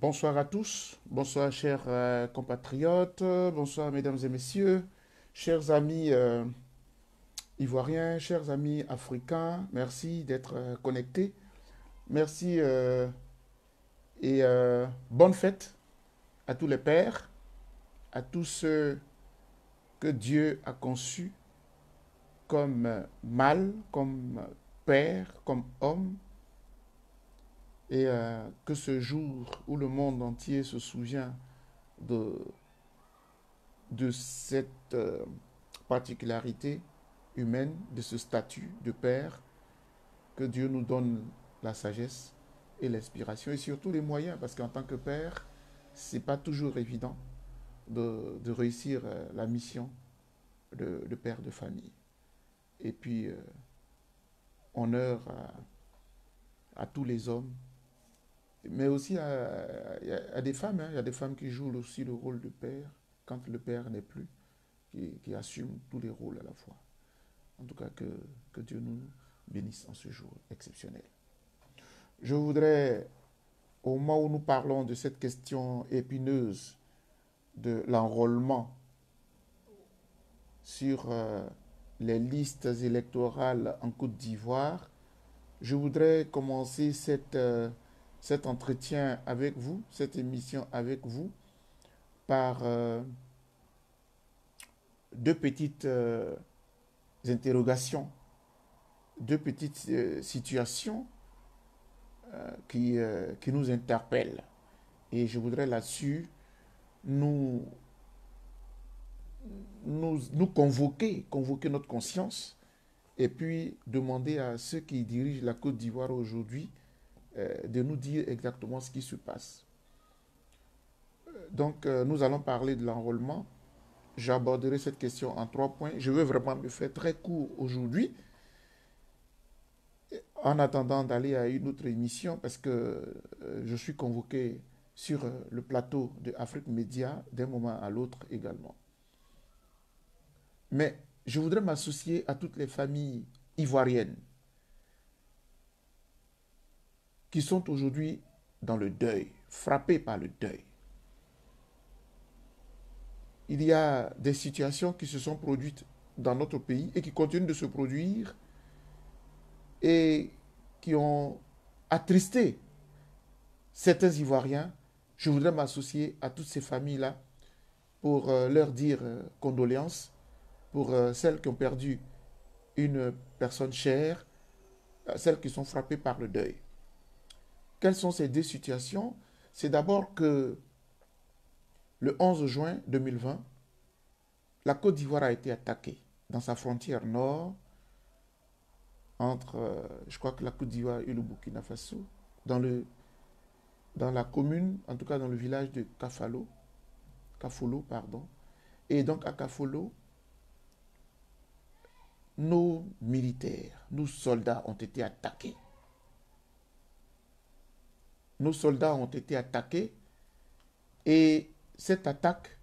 Bonsoir à tous, bonsoir chers euh, compatriotes, bonsoir mesdames et messieurs, chers amis euh, ivoiriens, chers amis africains, merci d'être euh, connectés, merci et bonne fête à tous les pères, à tous ceux que Dieu a conçus comme mâles, comme père, comme homme. Et euh, que ce jour où le monde entier se souvient de, de cette euh, particularité humaine, de ce statut de Père, que Dieu nous donne la sagesse et l'inspiration et surtout les moyens, parce qu'en tant que Père, c'est pas toujours évident de, de réussir euh, la mission de, de, père de famille. Et puis, honneur à tous les hommes mais aussi à, des femmes. Hein. Il y a des femmes qui jouent aussi le rôle de père quand le père n'est plus, qui, assument tous les rôles à la fois. En tout cas, que, que Dieu nous bénisse en ce jour exceptionnel. Je voudrais, au moment où nous parlons de cette question épineuse de l'enrôlement sur euh, les listes électorales en Côte d'Ivoire, je voudrais commencer cette... Euh, cet entretien avec vous, cette émission avec vous, par euh, deux petites euh, interrogations, deux petites euh, situations qui, nous interpellent. Et je voudrais là-dessus nous, nous convoquer, convoquer notre conscience et puis demander à ceux qui dirigent la Côte d'Ivoire aujourd'hui euh, de nous dire exactement ce qui se passe. Donc, euh, nous allons parler de l'enrôlement. J'aborderai cette question en trois points. Je veux vraiment me faire très court aujourd'hui, en attendant d'aller à une autre émission, parce que euh, je suis convoqué sur le plateau de Afrique Média d'un moment à l'autre également. Mais je voudrais m'associer à toutes les familles ivoiriennes qui sont aujourd'hui dans le deuil, frappés par le deuil. Il y a des situations qui se sont produites dans notre pays et qui continuent de se produire et qui ont attristé certains Ivoiriens. Je voudrais m'associer à toutes ces familles-là pour euh, leur dire euh, condoléances pour euh, celles qui ont perdu une personne chère, celles qui sont frappées par le deuil. Quelles sont ces deux situations C'est d'abord que le 11 juin 2020, la Côte d'Ivoire a été attaquée dans sa frontière nord entre, euh, je crois que la Côte d'Ivoire et le Burkina Faso, dans, le, dans la commune, en tout cas dans le village de Kafalo, Kafolo, pardon. Et donc à Kafolo, nos militaires, nos soldats ont été attaqués nos soldats ont été attaqués et cette attaque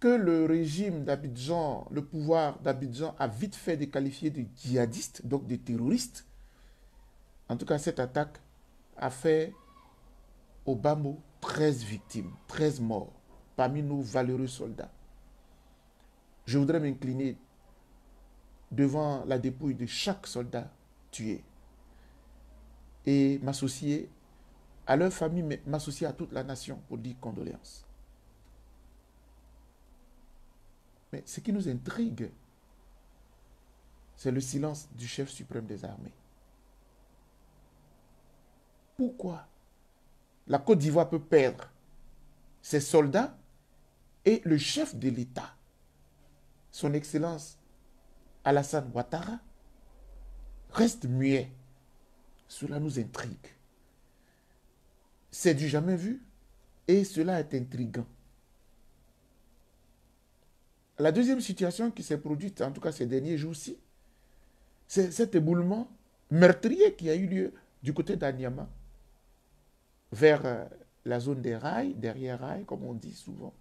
que le régime d'Abidjan, le pouvoir d'Abidjan a vite fait de qualifier de djihadiste, donc de terroriste. En tout cas, cette attaque a fait au bas 13 victimes, 13 morts parmi nos valeureux soldats. Je voudrais m'incliner devant la dépouille de chaque soldat tué et m'associer à leur famille, mais m'associer à toute la nation pour dire condoléances. Mais ce qui nous intrigue, c'est le silence du chef suprême des armées. Pourquoi la Côte d'Ivoire peut perdre ses soldats et le chef de l'État, son Excellence Alassane Ouattara, reste muet cela nous intrigue. C'est du jamais vu et cela est intriguant. La deuxième situation qui s'est produite, en tout cas ces derniers jours-ci, c'est cet éboulement meurtrier qui a eu lieu du côté d'Anyama, vers euh, la zone des rails, derrière rails, comme on dit souvent.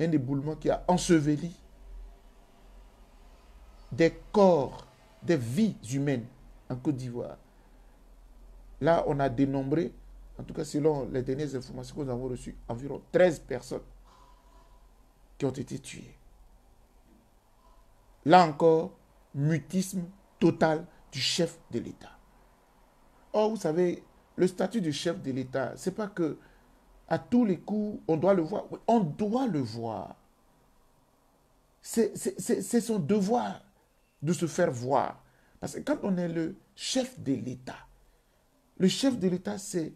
Un éboulement qui a enseveli des corps, des vies humaines en Côte d'Ivoire. Là, on a dénombré, en tout cas selon les dernières informations que nous avons reçues, environ 13 personnes qui ont été tuées. Là encore, mutisme total du chef de l'État. Or, vous savez, le statut du chef de l'État, ce n'est pas que à tous les coups, on doit le voir. On doit le voir. C'est son devoir de se faire voir. Parce quand on est le chef de l'État, le chef de l'État, c'est,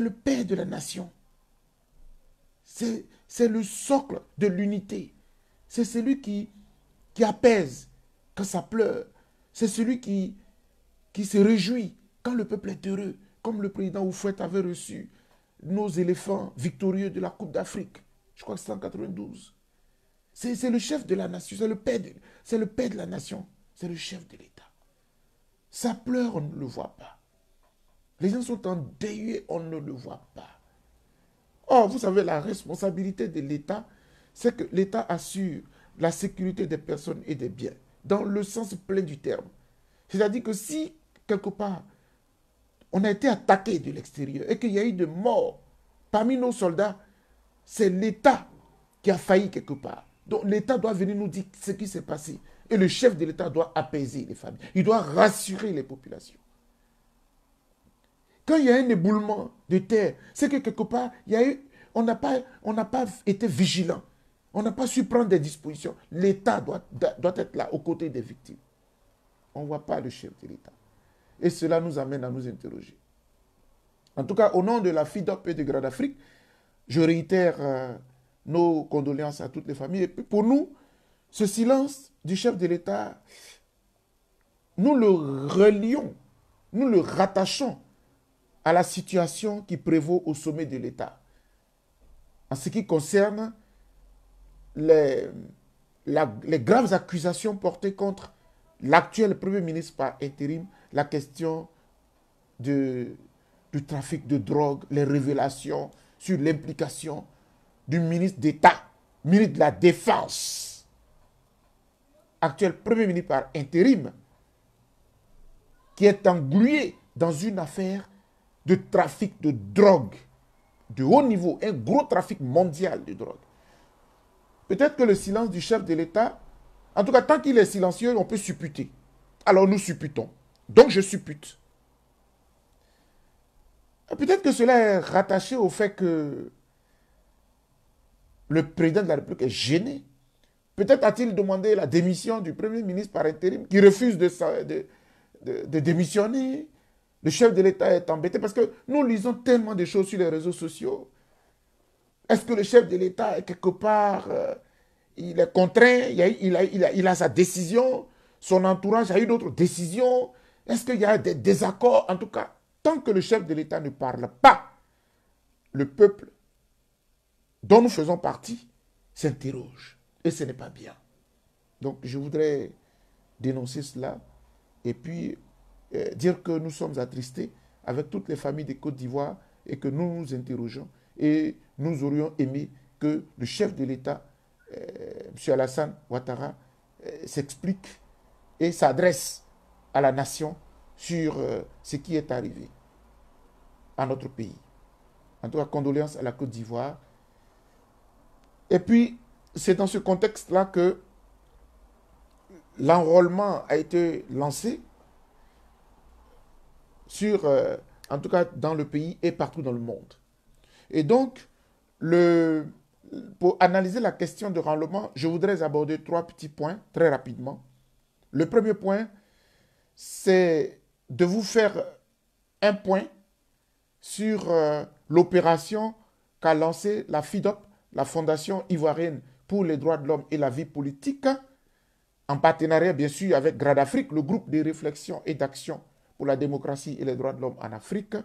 le père de la nation. C'est, le socle de l'unité. C'est celui qui, qui apaise quand ça pleure. C'est celui qui, qui se réjouit quand le peuple est heureux, comme le président Oufouette avait reçu nos éléphants victorieux de la Coupe d'Afrique. Je crois que c'est en 92. C'est, le chef de la nation, c'est le, père c'est le père de la nation, c'est le chef de l'État. Ça pleure, on ne le voit pas. Les gens sont en endeuillés, on ne le voit pas. Or, vous savez, la responsabilité de l'État, c'est que l'État assure la sécurité des personnes et des biens, dans le sens plein du terme. C'est-à-dire que si, quelque part, on a été attaqué de l'extérieur et qu'il y a eu des morts parmi nos soldats, c'est l'État qui a failli quelque part. Donc l'État doit venir nous dire ce qui s'est passé. Et le chef de l'État doit apaiser les familles. Il doit rassurer les populations. Quand il y a un éboulement de terre, c'est que quelque part, il y a eu, on n'a pas, pas été vigilant. On n'a pas su prendre des dispositions. L'État doit, doit être là, aux côtés des victimes. On ne voit pas le chef de l'État. Et cela nous amène à nous interroger. En tout cas, au nom de la FIDOP et de Grand Afrique, je réitère euh, nos condoléances à toutes les familles. Et pour nous, ce silence du chef de l'État, nous le relions, nous le rattachons à la situation qui prévaut au sommet de l'État. En ce qui concerne les, graves accusations portées contre l'actuel Premier ministre par intérim, la question du trafic de drogue, les révélations sur l'implication du ministre d'État, ministre de la Défense, actuel Premier ministre par intérim, qui est englué dans une affaire de trafic de drogue de haut niveau, un gros trafic mondial de drogue. Peut-être que le silence du chef de l'État, en tout cas tant qu'il est silencieux, on peut supputer. Alors nous supputons. Donc je suppute. Peut-être que cela est rattaché au fait que le président de la République est gêné Peut-être a-t-il demandé la démission du Premier ministre par intérim, qui refuse de, démissionner. Le chef de l'État est embêté parce que nous lisons tellement de choses sur les réseaux sociaux. Est-ce que le chef de l'État est quelque part, euh, il est contraint, il a, il a, sa décision, son entourage a eu d'autres décisions Est-ce qu'il y a des désaccords En tout cas, tant que le chef de l'État ne parle pas, le peuple dont nous faisons partie s'interroge ce n'est pas bien. Donc je voudrais dénoncer cela et puis euh, dire que nous sommes attristés avec toutes les familles des Côte d'Ivoire et que nous nous interrogeons et nous aurions aimé que le chef de l'État, monsieur M. Alassane Ouattara, euh, s'explique et s'adresse à la nation sur euh, ce qui est arrivé à notre pays. En tout cas, condoléances à la Côte d'Ivoire. Et puis, c'est dans ce contexte-là que l'enrôlement a été lancé sur, euh, en tout cas dans le pays et partout dans le monde. Et donc, pour analyser la question de rendement je voudrais aborder trois petits points très rapidement. Le premier point, c'est de vous faire un point sur euh, l'opération qu'a lancée la FIDOP, la Fondation ivoirienne pour les droits de l'homme et la vie politique, en partenariat bien sûr avec Afrique, le groupe de réflexion et d'action pour la démocratie et les droits de l'homme en Afrique,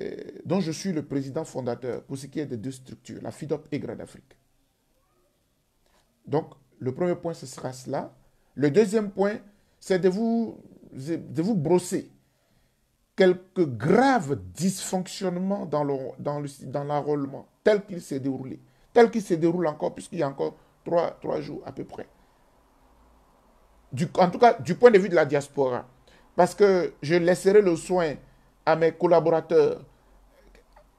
euh, dont je suis le président fondateur pour ce qui est des deux structures, la FIDOP et Afrique. Donc, le premier point, ce sera cela. Le deuxième point, c'est de vous, de vous brosser quelques graves dysfonctionnements dans l'enrôlement dans le, dans tel qu'il s'est déroulé tel qu'il se déroule encore, puisqu'il y a encore trois, trois jours à peu près. Du, en tout cas, du point de vue de la diaspora, parce que je laisserai le soin à mes collaborateurs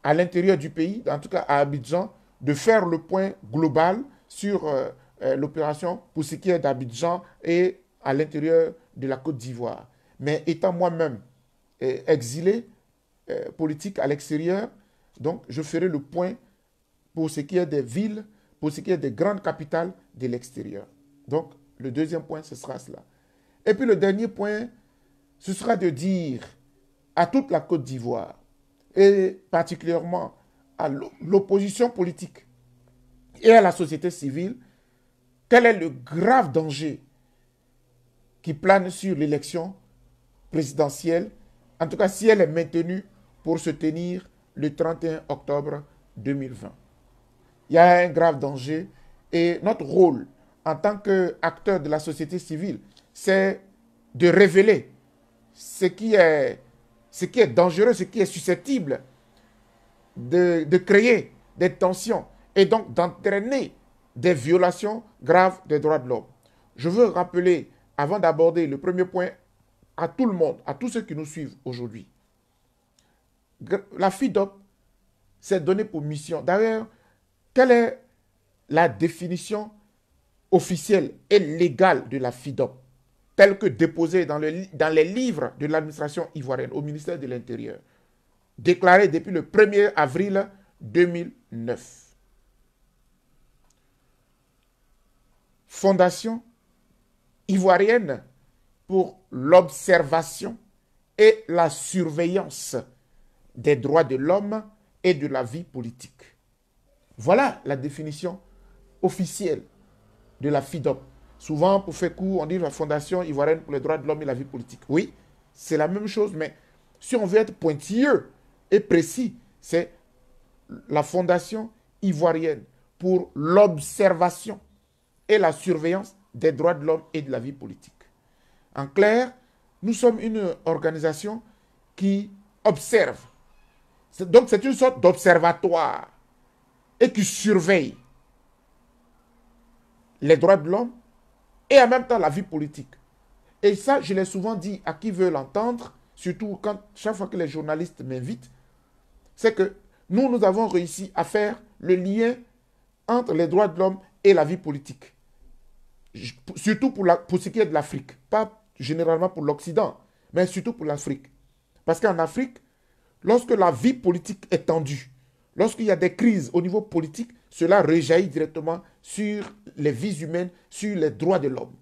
à l'intérieur du pays, en tout cas à Abidjan, de faire le point global sur euh, euh, l'opération pour ce qui est d'Abidjan et à l'intérieur de la Côte d'Ivoire. Mais étant moi-même euh, exilé politique à l'extérieur, donc je ferai le point pour ce qui est des villes, pour ce qui est des grandes capitales de l'extérieur. Donc, le deuxième point, ce sera cela. Et puis le dernier point, ce sera de dire à toute la Côte d'Ivoire, et particulièrement à l'opposition politique et à la société civile, quel est le grave danger qui plane sur l'élection présidentielle, en tout cas si elle est maintenue pour se tenir le 31 octobre 2020 il y a un grave danger. Et notre rôle en tant qu'acteur de la société civile, c'est de révéler ce qui est, dangereux, ce qui est susceptible de, de créer des tensions et donc d'entraîner des violations graves des droits de l'homme. Je veux rappeler, avant d'aborder le premier point, à tout le monde, à tous ceux qui nous suivent aujourd'hui, la FIDOP s'est donnée pour mission. D'ailleurs, quelle est la définition officielle et légale de la FIDOP, telle que déposée dans, dans les livres de l'administration ivoirienne au ministère de l'Intérieur, déclarée depuis le 1er avril 2009. Fondation ivoirienne pour l'observation et la surveillance des droits de l'homme et de la vie politique. Voilà la définition officielle de la FIDOP. Souvent, pour faire court, on dit la Fondation ivoirienne pour les droits de l'homme et la vie politique. Oui, c'est la même chose, mais si on veut être pointilleux et précis, c'est la Fondation ivoirienne pour l'observation et la surveillance des droits de l'homme et de la vie politique. En clair, nous sommes une organisation qui observe. Donc c'est une sorte d'observatoire et qui surveille les droits de l'homme et en même temps la vie politique. Et ça, je l'ai souvent dit à qui veut l'entendre, surtout quand chaque fois que les journalistes m'invitent, c'est que nous, nous avons réussi à faire le lien entre les droits de l'homme et la vie politique. Surtout pour, pour ce qui est de l'Afrique, pas généralement pour l'Occident, mais surtout pour l'Afrique. Parce qu'en Afrique, lorsque la vie politique est tendue, Lorsqu'il y a des crises au niveau politique, cela rejaillit directement sur les vies humaines, sur les droits de l'homme.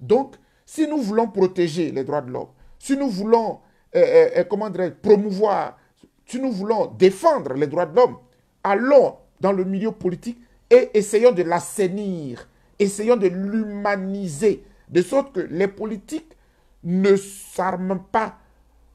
Donc, si nous voulons protéger les droits de l'homme, si nous voulons euh, euh, euh, promouvoir, si nous voulons défendre les droits de l'homme, allons dans le milieu politique et essayons de l'assainir, essayons de l'humaniser, de sorte que les politiques ne s'arment pas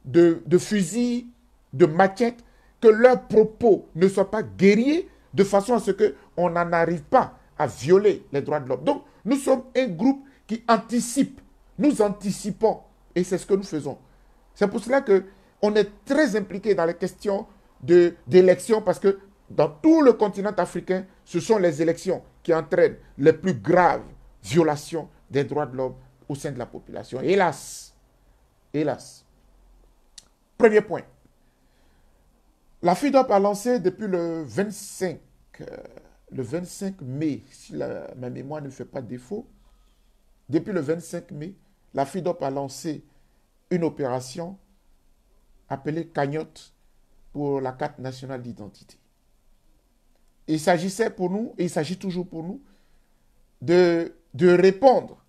de, fusils, de maquettes, que leurs propos ne soient pas guerriers de façon à ce qu'on n'en arrive pas à violer les droits de l'homme. Donc, nous sommes un groupe qui anticipe. Nous anticipons. Et c'est ce que nous faisons. C'est pour cela qu'on est très impliqué dans les questions d'élections parce que dans tout le continent africain, ce sont les élections qui entraînent les plus graves violations des droits de l'homme au sein de la population. Hélas, hélas. Premier point, la FIDOP a lancé depuis le 25, euh, le 25 mai, si ma mémoire ne fait pas défaut, depuis le 25 mai, la FIDOP a lancé une opération appelée Cagnotte pour la carte nationale d'identité. Il s'agissait pour nous, et il s'agit toujours pour nous, de, de répondre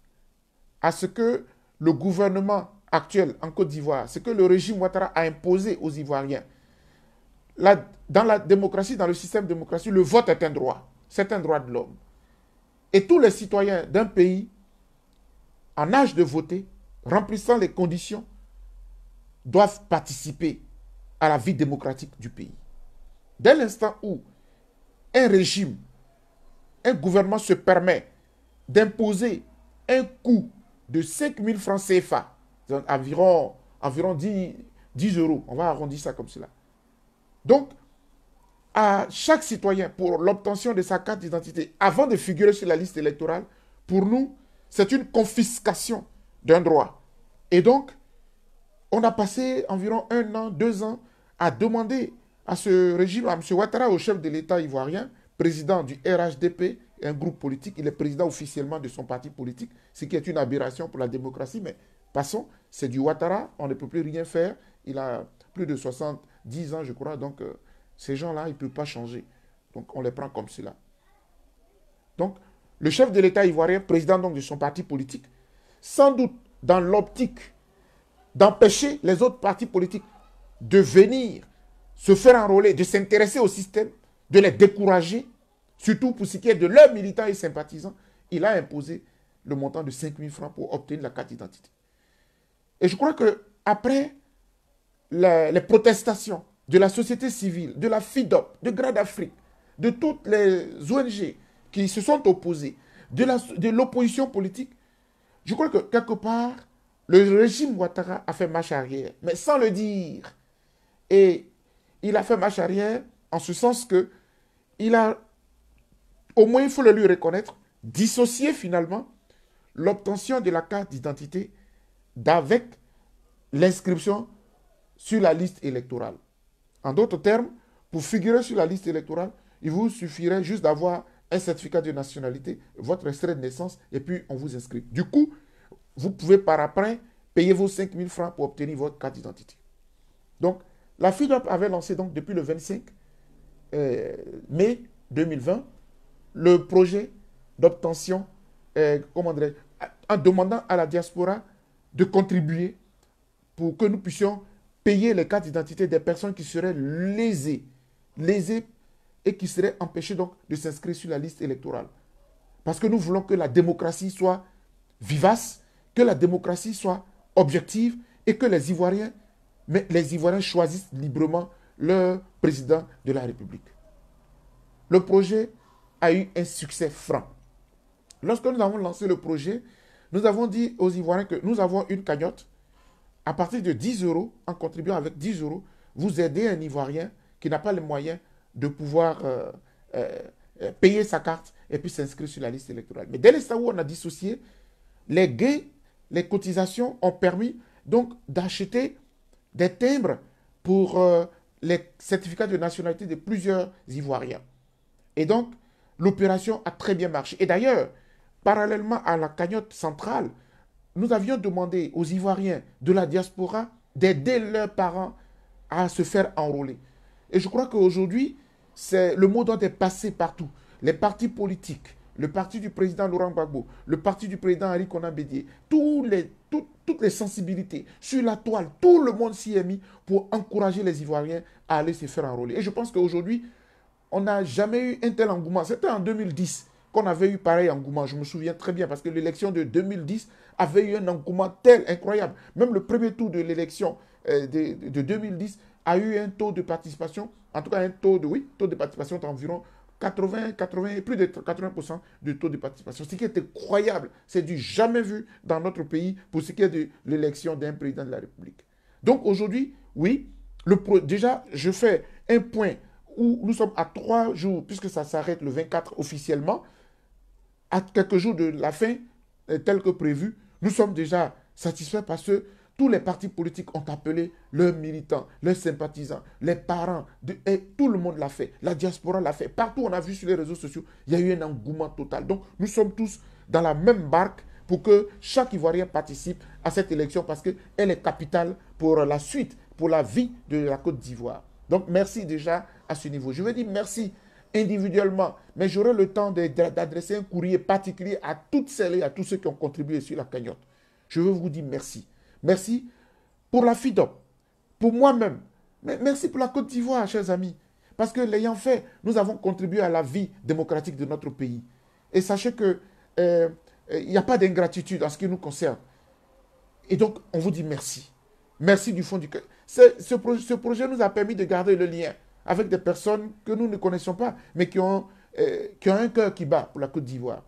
à ce que le gouvernement actuel en Côte d'Ivoire, ce que le régime Ouattara a imposé aux Ivoiriens, dans la démocratie, dans le système démocratie, le vote est un droit. C'est un droit de l'homme. Et tous les citoyens d'un pays en âge de voter, remplissant les conditions, doivent participer à la vie démocratique du pays. Dès l'instant où un régime, un gouvernement se permet d'imposer un coût de 5 000 francs CFA, environ, environ 10, 10 euros, on va arrondir ça comme cela, donc, à chaque citoyen pour l'obtention de sa carte d'identité, avant de figurer sur la liste électorale, pour nous, c'est une confiscation d'un droit. Et donc, on a passé environ un an, deux ans à demander à ce régime, à M. Ouattara, au chef de l'État ivoirien, président du RHDP, un groupe politique, il est président officiellement de son parti politique, ce qui est une aberration pour la démocratie, mais passons, c'est du Ouattara, on ne peut plus rien faire, il a plus de 60 10 ans, je crois. Donc, euh, ces gens-là, ils ne peuvent pas changer. Donc, on les prend comme cela. Donc, le chef de l'État ivoirien, président donc de son parti politique, sans doute dans l'optique d'empêcher les autres partis politiques de venir se faire enrôler, de s'intéresser au système, de les décourager, surtout pour ce qui est de leurs militants et sympathisants, il a imposé le montant de 5 000 francs pour obtenir la carte d'identité. Et je crois que après les, protestations de la société civile, de la FIDOP, de Grade Afrique, de toutes les ONG qui se sont opposées, de l'opposition politique, je crois que quelque part, le régime Ouattara a fait marche arrière, mais sans le dire. Et il a fait marche arrière en ce sens que il a, au moins il faut le lui reconnaître, dissocié finalement l'obtention de la carte d'identité d'avec l'inscription sur la liste électorale. En d'autres termes, pour figurer sur la liste électorale, il vous suffirait juste d'avoir un certificat de nationalité, votre extrait de naissance, et puis on vous inscrit. Du coup, vous pouvez par après payer vos 5 000 francs pour obtenir votre carte d'identité. Donc, la FIDOP avait lancé donc depuis le 25 euh, mai 2020 le projet d'obtention, euh, comment en demandant à la diaspora de contribuer pour que nous puissions payer les cartes d'identité des personnes qui seraient lésées, lésées et qui seraient empêchées donc de s'inscrire sur la liste électorale. Parce que nous voulons que la démocratie soit vivace, que la démocratie soit objective et que les Ivoiriens, mais les Ivoiriens choisissent librement leur président de la République. Le projet a eu un succès franc. Lorsque nous avons lancé le projet, nous avons dit aux Ivoiriens que nous avons une cagnotte à partir de 10 euros, en contribuant avec 10 euros, vous aidez un Ivoirien qui n'a pas les moyens de pouvoir euh, euh, euh, payer sa carte et puis s'inscrire sur la liste électorale. Mais dès l'instant où on a dissocié, les gains, les cotisations ont permis donc d'acheter des timbres pour les certificats de nationalité de plusieurs Ivoiriens. Et donc, l'opération a très bien marché. Et d'ailleurs, parallèlement à la cagnotte centrale, nous avions demandé aux Ivoiriens de la diaspora d'aider leurs parents à se faire enrôler. Et je crois qu'aujourd'hui, le mot doit être passé partout. Les partis politiques, le parti du président Laurent Gbagbo, le parti du président Henri Conan les, toutes les sensibilités sur la toile, tout le monde s'y est mis pour encourager les Ivoiriens à aller se faire enrôler. Et je pense qu'aujourd'hui, on n'a jamais eu un tel engouement. C'était en 2010 qu'on avait eu pareil engouement. Je me souviens très bien parce que l'élection de 2010 avait eu un engouement tel incroyable. Même le premier tour de l'élection euh, de, 2010 a eu un taux de participation, en tout cas un taux de, oui, taux de participation d'environ 80, 80, plus de 80% de taux de participation. Ce qui était incroyable, c'est du jamais vu dans notre pays pour ce qui est de l'élection d'un président de la République. Donc aujourd'hui, oui, le déjà, je fais un point où nous sommes à trois jours, puisque ça s'arrête le 24 officiellement, à quelques jours de la fin, euh, tel que prévu, nous sommes déjà satisfaits parce que tous les partis politiques ont appelé leurs militants, leurs sympathisants, les parents, et tout le monde l'a fait, la diaspora l'a fait. Partout, on a vu sur les réseaux sociaux, il y a eu un engouement total. Donc, nous sommes tous dans la même barque pour que chaque Ivoirien participe à cette élection parce qu'elle est capitale pour la suite, pour la vie de la Côte d'Ivoire. Donc, merci déjà à ce niveau. Je veux dire merci individuellement, mais j'aurai le temps d'adresser un courrier particulier à toutes celles et à tous ceux qui ont contribué sur la cagnotte. Je veux vous dire merci. Merci pour la FIDOP, pour moi-même. Merci pour la Côte d'Ivoire, chers amis. Parce que l'ayant fait, nous avons contribué à la vie démocratique de notre pays. Et sachez que euh, euh, il n'y a pas d'ingratitude en ce qui nous concerne. Et donc, on vous dit merci. Merci du fond du cœur. ce, ce projet nous a permis de garder le lien avec des personnes que nous ne connaissons pas, mais qui ont, euh, qui un cœur qui bat pour la Côte d'Ivoire.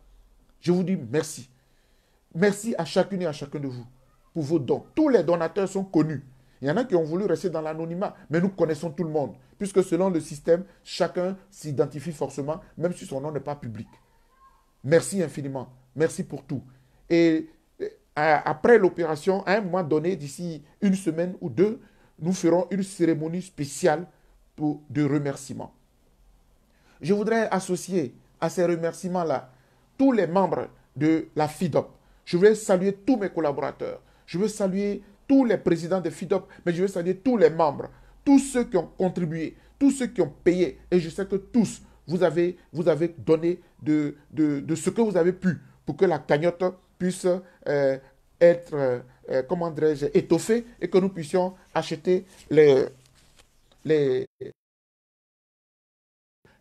Je vous dis merci. Merci à chacune et à chacun de vous pour vos dons. Tous les donateurs sont connus. Il y en a qui ont voulu rester dans l'anonymat, mais nous connaissons tout le monde, puisque selon le système, chacun s'identifie forcément, même si son nom n'est pas public. Merci infiniment. Merci pour tout. Et euh, après l'opération, à un moment donné, d'ici une semaine ou deux, nous ferons une cérémonie spéciale de remerciements. Je voudrais associer à ces remerciements-là tous les membres de la FIDOP. Je veux saluer tous mes collaborateurs. Je veux saluer tous les présidents de FIDOP, mais je veux saluer tous les membres, tous ceux qui ont contribué, tous ceux qui ont payé. Et je sais que tous, vous avez, vous avez donné de, de, ce que vous avez pu pour que la cagnotte puisse euh, être, euh, comment dirais-je, étoffée et que nous puissions acheter les,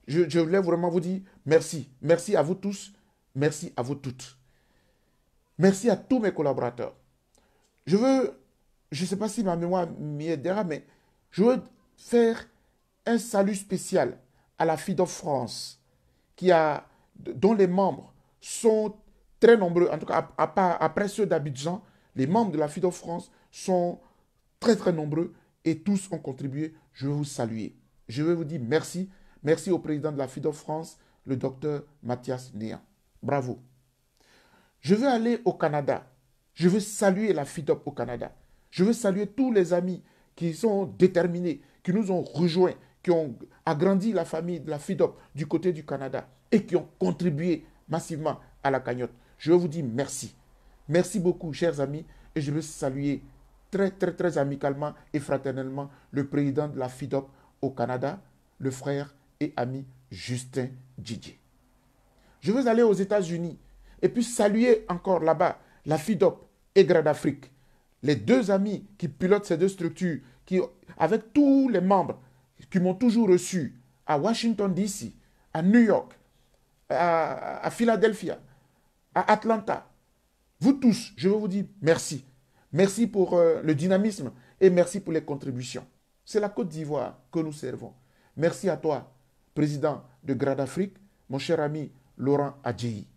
je, voulais vraiment vous dire merci. Merci à vous tous. Merci à vous toutes. Merci à tous mes collaborateurs. Je veux, je ne sais pas si ma mémoire m'y aidera, mais je veux faire un salut spécial à la FIDO France, qui a, dont les membres sont très nombreux, en tout cas après ceux d'Abidjan, les membres de la FIDO France sont très très nombreux et tous ont contribué je veux vous saluer. Je veux vous dire merci. Merci au président de la FIDO France, le docteur Mathias Néan. Bravo. Je veux aller au Canada. Je veux saluer la FIDOP au Canada. Je veux saluer tous les amis qui sont déterminés, qui nous ont rejoints, qui ont agrandi la famille de la FIDOP du côté du Canada et qui ont contribué massivement à la cagnotte. Je veux vous dire merci. Merci beaucoup, chers amis, et je veux saluer très, très, très amicalement et fraternellement le président de la FIDOP au Canada, le frère et ami Justin Didier. Je veux aller aux États-Unis et puis saluer encore là-bas la FIDOP et Grad Afrique, les deux amis qui pilotent ces deux structures, qui, avec tous les membres qui m'ont toujours reçu à Washington, D.C., à New York, à, à Philadelphia, à Atlanta. Vous tous, je veux vous dire merci. Merci pour euh, le dynamisme et merci pour les contributions. C'est la Côte d'Ivoire que nous servons. Merci à toi, président de Grade Afrique, mon cher ami Laurent Adjei.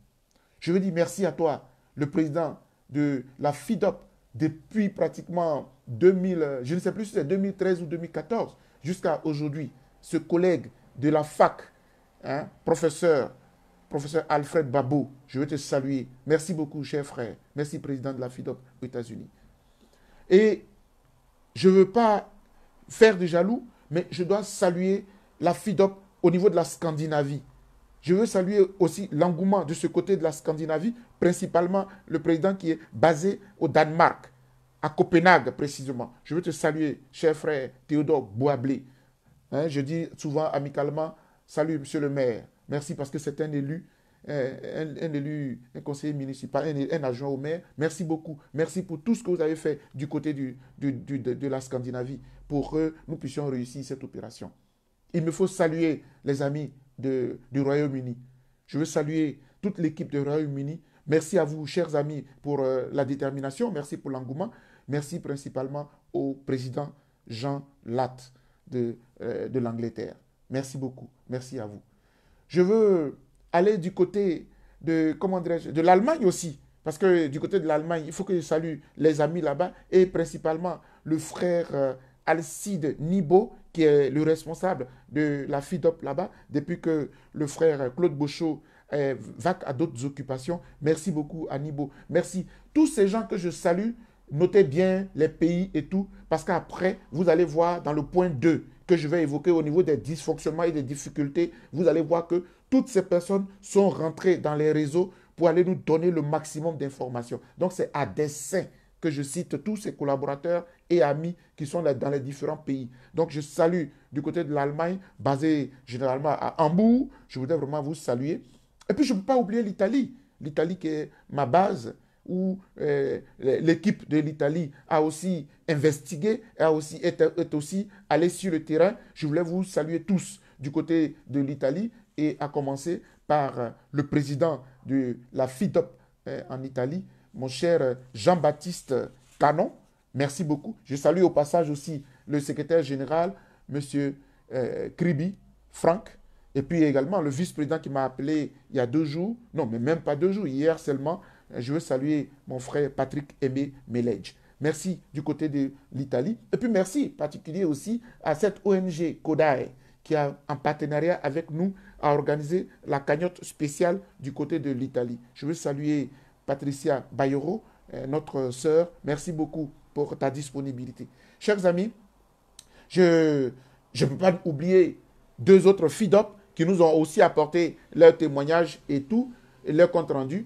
Je veux dire merci à toi, le président de la FIDOP, depuis pratiquement 2000, euh, je ne sais plus si c'est 2013 ou 2014, jusqu'à aujourd'hui, ce collègue de la fac, hein, professeur, professeur Alfred Babou, je veux te saluer. Merci beaucoup, cher frère. Merci, président de la FIDOP aux États-Unis. Et je ne veux pas faire de jaloux, mais je dois saluer la FIDOP au niveau de la Scandinavie. Je veux saluer aussi l'engouement de ce côté de la Scandinavie, principalement le président qui est basé au Danemark, à Copenhague précisément. Je veux te saluer, cher frère Théodore Boablé. Hein, je dis souvent amicalement, salut monsieur le maire, merci parce que c'est un élu un, élu, un conseiller municipal, un, agent au maire. Merci beaucoup. Merci pour tout ce que vous avez fait du côté de, la Scandinavie pour que nous puissions réussir cette opération. Il me faut saluer les amis du Royaume-Uni. Je veux saluer toute l'équipe du Royaume-Uni. Merci à vous, chers amis, pour euh, la détermination. Merci pour l'engouement. Merci principalement au président Jean Latte de, euh, de l'Angleterre. Merci beaucoup. Merci à vous. Je veux aller du côté de, comment de l'Allemagne aussi. Parce que du côté de l'Allemagne, il faut que je salue les amis là-bas et principalement le frère euh, Alcide Nibo, qui est le responsable de la FIDOP là-bas, depuis que le frère euh, Claude Bochot euh, va à d'autres occupations. Merci beaucoup à Nibo. Merci. Tous ces gens que je salue, notez bien les pays et tout, parce qu'après, vous allez voir dans le point 2 que je vais évoquer au niveau des dysfonctionnements et des difficultés, vous allez voir que toutes ces personnes sont rentrées dans les réseaux pour aller nous donner le maximum d'informations. Donc c'est à dessein que je cite tous ces collaborateurs et amis qui sont dans les différents pays. Donc je salue du côté de l'Allemagne, basé généralement à Hambourg. Je voudrais vraiment vous saluer. Et puis je ne peux pas oublier l'Italie. L'Italie qui est ma base, où euh, l'équipe de l'Italie a aussi investigué, a aussi, est aussi allée sur le terrain. Je voulais vous saluer tous du côté de l'Italie et à commencer par euh, le président de la FIDOP euh, en Italie, mon cher euh, Jean-Baptiste Canon. Merci beaucoup. Je salue au passage aussi le secrétaire général, M. Kribi, Franck, et puis également le vice-président qui m'a appelé il y a deux jours, non, mais même pas deux jours, hier seulement. Je veux saluer mon frère Patrick Aimé Melege. Merci du côté de l'Italie. Et puis merci particulier aussi à cette ONG Kodai qui a, en partenariat avec nous, a organisé la cagnotte spéciale du côté de l'Italie. Je veux saluer Patricia Bayoro, euh, notre sœur. Merci beaucoup pour ta disponibilité. Chers amis, je ne peux pas oublier deux autres FIDOP qui nous ont aussi apporté leur témoignage et tout, et leurs comptes rendus.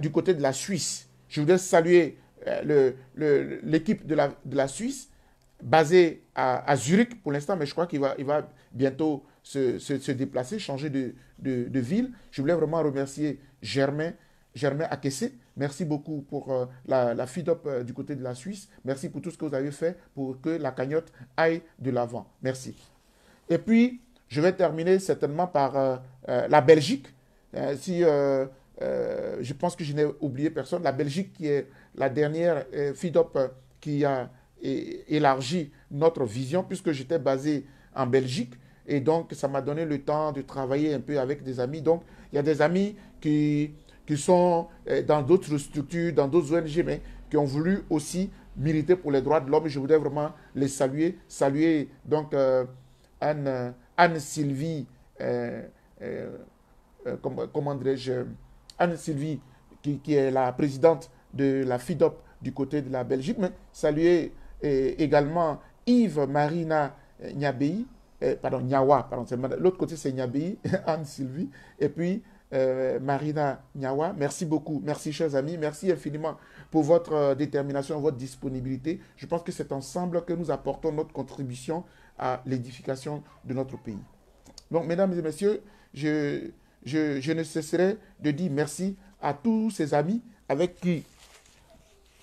du côté de la Suisse. Je voudrais saluer euh, l'équipe de la, Suisse basée à, Zurich pour l'instant, mais je crois qu'il va, il va, bientôt se, se, déplacer, changer de, de, ville. Je voulais vraiment remercier Germain, Germain Merci beaucoup pour euh, la, la FIDOP euh, du côté de la Suisse. Merci pour tout ce que vous avez fait pour que la cagnotte aille de l'avant. Merci. Et puis, je vais terminer certainement par euh, la Belgique. si je pense que je n'ai oublié personne, la Belgique qui est la dernière FIDOP qui a élargi notre vision, puisque j'étais basé en Belgique. Et donc, ça m'a donné le temps de travailler un peu avec des amis. Donc, il y a des amis qui, qui sont euh, dans d'autres structures, dans d'autres ONG, mais qui ont voulu aussi militer pour les droits de l'homme. Je voudrais vraiment les saluer. Saluer donc euh, euh, Anne, Sylvie, comment, dirais-je, Anne Sylvie, qui, qui, est la présidente de la FIDOP du côté de la Belgique, mais saluer également Yves Marina euh, Niabéi, euh, pardon, Niawa, pardon, l'autre côté c'est Niabéi, Anne-Sylvie, et puis euh, Marina Nyawa. Merci beaucoup, merci chers amis, merci infiniment pour votre euh, détermination, votre disponibilité. Je pense que c'est ensemble que nous apportons notre contribution à l'édification de notre pays. Donc, mesdames et messieurs, je, je, je ne cesserai de dire merci à tous ces amis avec qui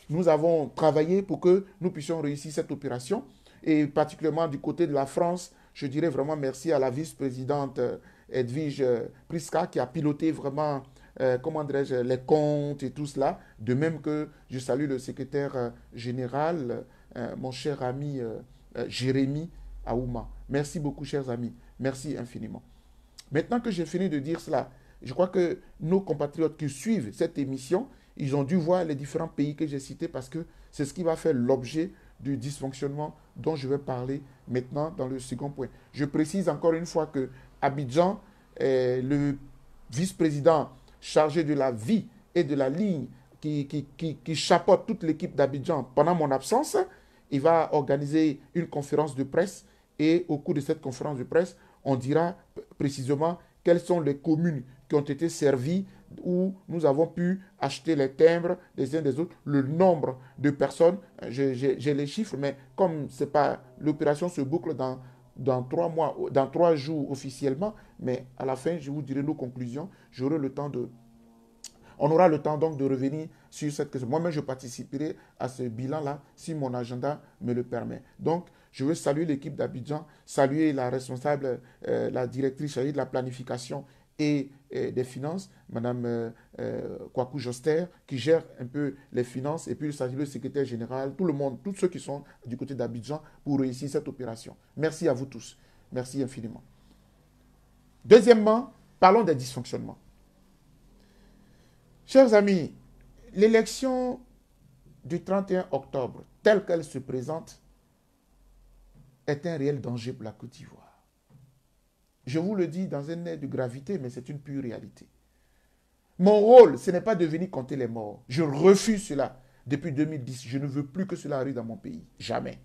nous avons travaillé pour que nous puissions réussir cette opération et particulièrement du côté de la France, je dirais vraiment merci à la vice-présidente euh, Edwige euh, Priska qui a piloté vraiment, euh, comment dirais-je, les comptes et tout cela. De même que je salue le secrétaire général, mon cher ami Jérémy Aouma. Merci beaucoup, chers amis. Merci infiniment. Maintenant que j'ai fini de dire cela, je crois que nos compatriotes qui suivent cette émission, ils ont dû voir les différents pays que j'ai cités parce que c'est ce qui va faire l'objet du dysfonctionnement dont je vais parler maintenant dans le second point. Je précise encore une fois que Abidjan, le vice-président chargé de la vie et de la ligne qui, qui, qui, qui chapeaute toute l'équipe d'Abidjan pendant mon absence, il va organiser une conférence de presse et au cours de cette conférence de presse, on dira précisément quelles sont les communes qui ont été servies où nous avons pu acheter les timbres des uns des autres, le nombre de personnes, j'ai les chiffres, mais comme c'est pas l'opération se boucle dans, dans trois mois, dans trois jours officiellement, mais à la fin, je vous dirai nos conclusions. J'aurai le temps de, on aura le temps donc de revenir sur cette question. Moi-même, je participerai à ce bilan-là si mon agenda me le permet. Donc, je veux saluer l'équipe d'Abidjan, saluer la responsable, euh, la directrice de la planification et, des Finances, Madame euh, euh, Kwaku Joster, qui gère un peu les finances, et puis le secrétaire général, tout le monde, tous ceux qui sont du côté d'Abidjan pour réussir cette opération. Merci à vous tous. Merci infiniment. Deuxièmement, parlons des dysfonctionnements. Chers amis, l'élection du 31 octobre, telle qu'elle se présente, est un réel danger pour la Côte d'Ivoire. Je vous le dis dans un air de gravité, mais c'est une pure réalité. Mon rôle, ce n'est pas de venir compter les morts. Je refuse cela depuis 2010. Je ne veux plus que cela arrive dans mon pays. Jamais.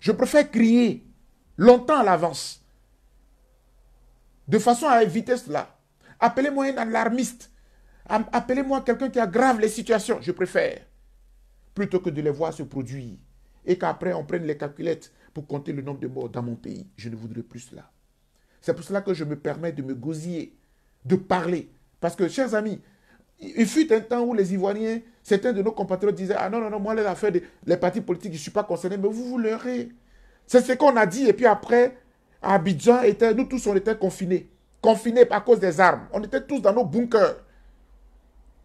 Je préfère crier longtemps à l'avance, de façon à éviter cela. Appelez-moi un alarmiste. Appelez-moi quelqu'un qui aggrave les situations. Je préfère. Plutôt que de les voir se produire. Et qu'après, on prenne les calculettes pour compter le nombre de morts dans mon pays. Je ne voudrais plus cela. C'est pour cela que je me permets de me gosiller, de parler. Parce que, chers amis, il fut un temps où les Ivoiriens, certains de nos compatriotes disaient Ah non, non, non, moi, les affaires des partis politiques, je ne suis pas concerné, mais vous vous leurrez. C'est ce qu'on a dit. Et puis après, à Abidjan, nous tous, on était confinés. Confinés à cause des armes. On était tous dans nos bunkers.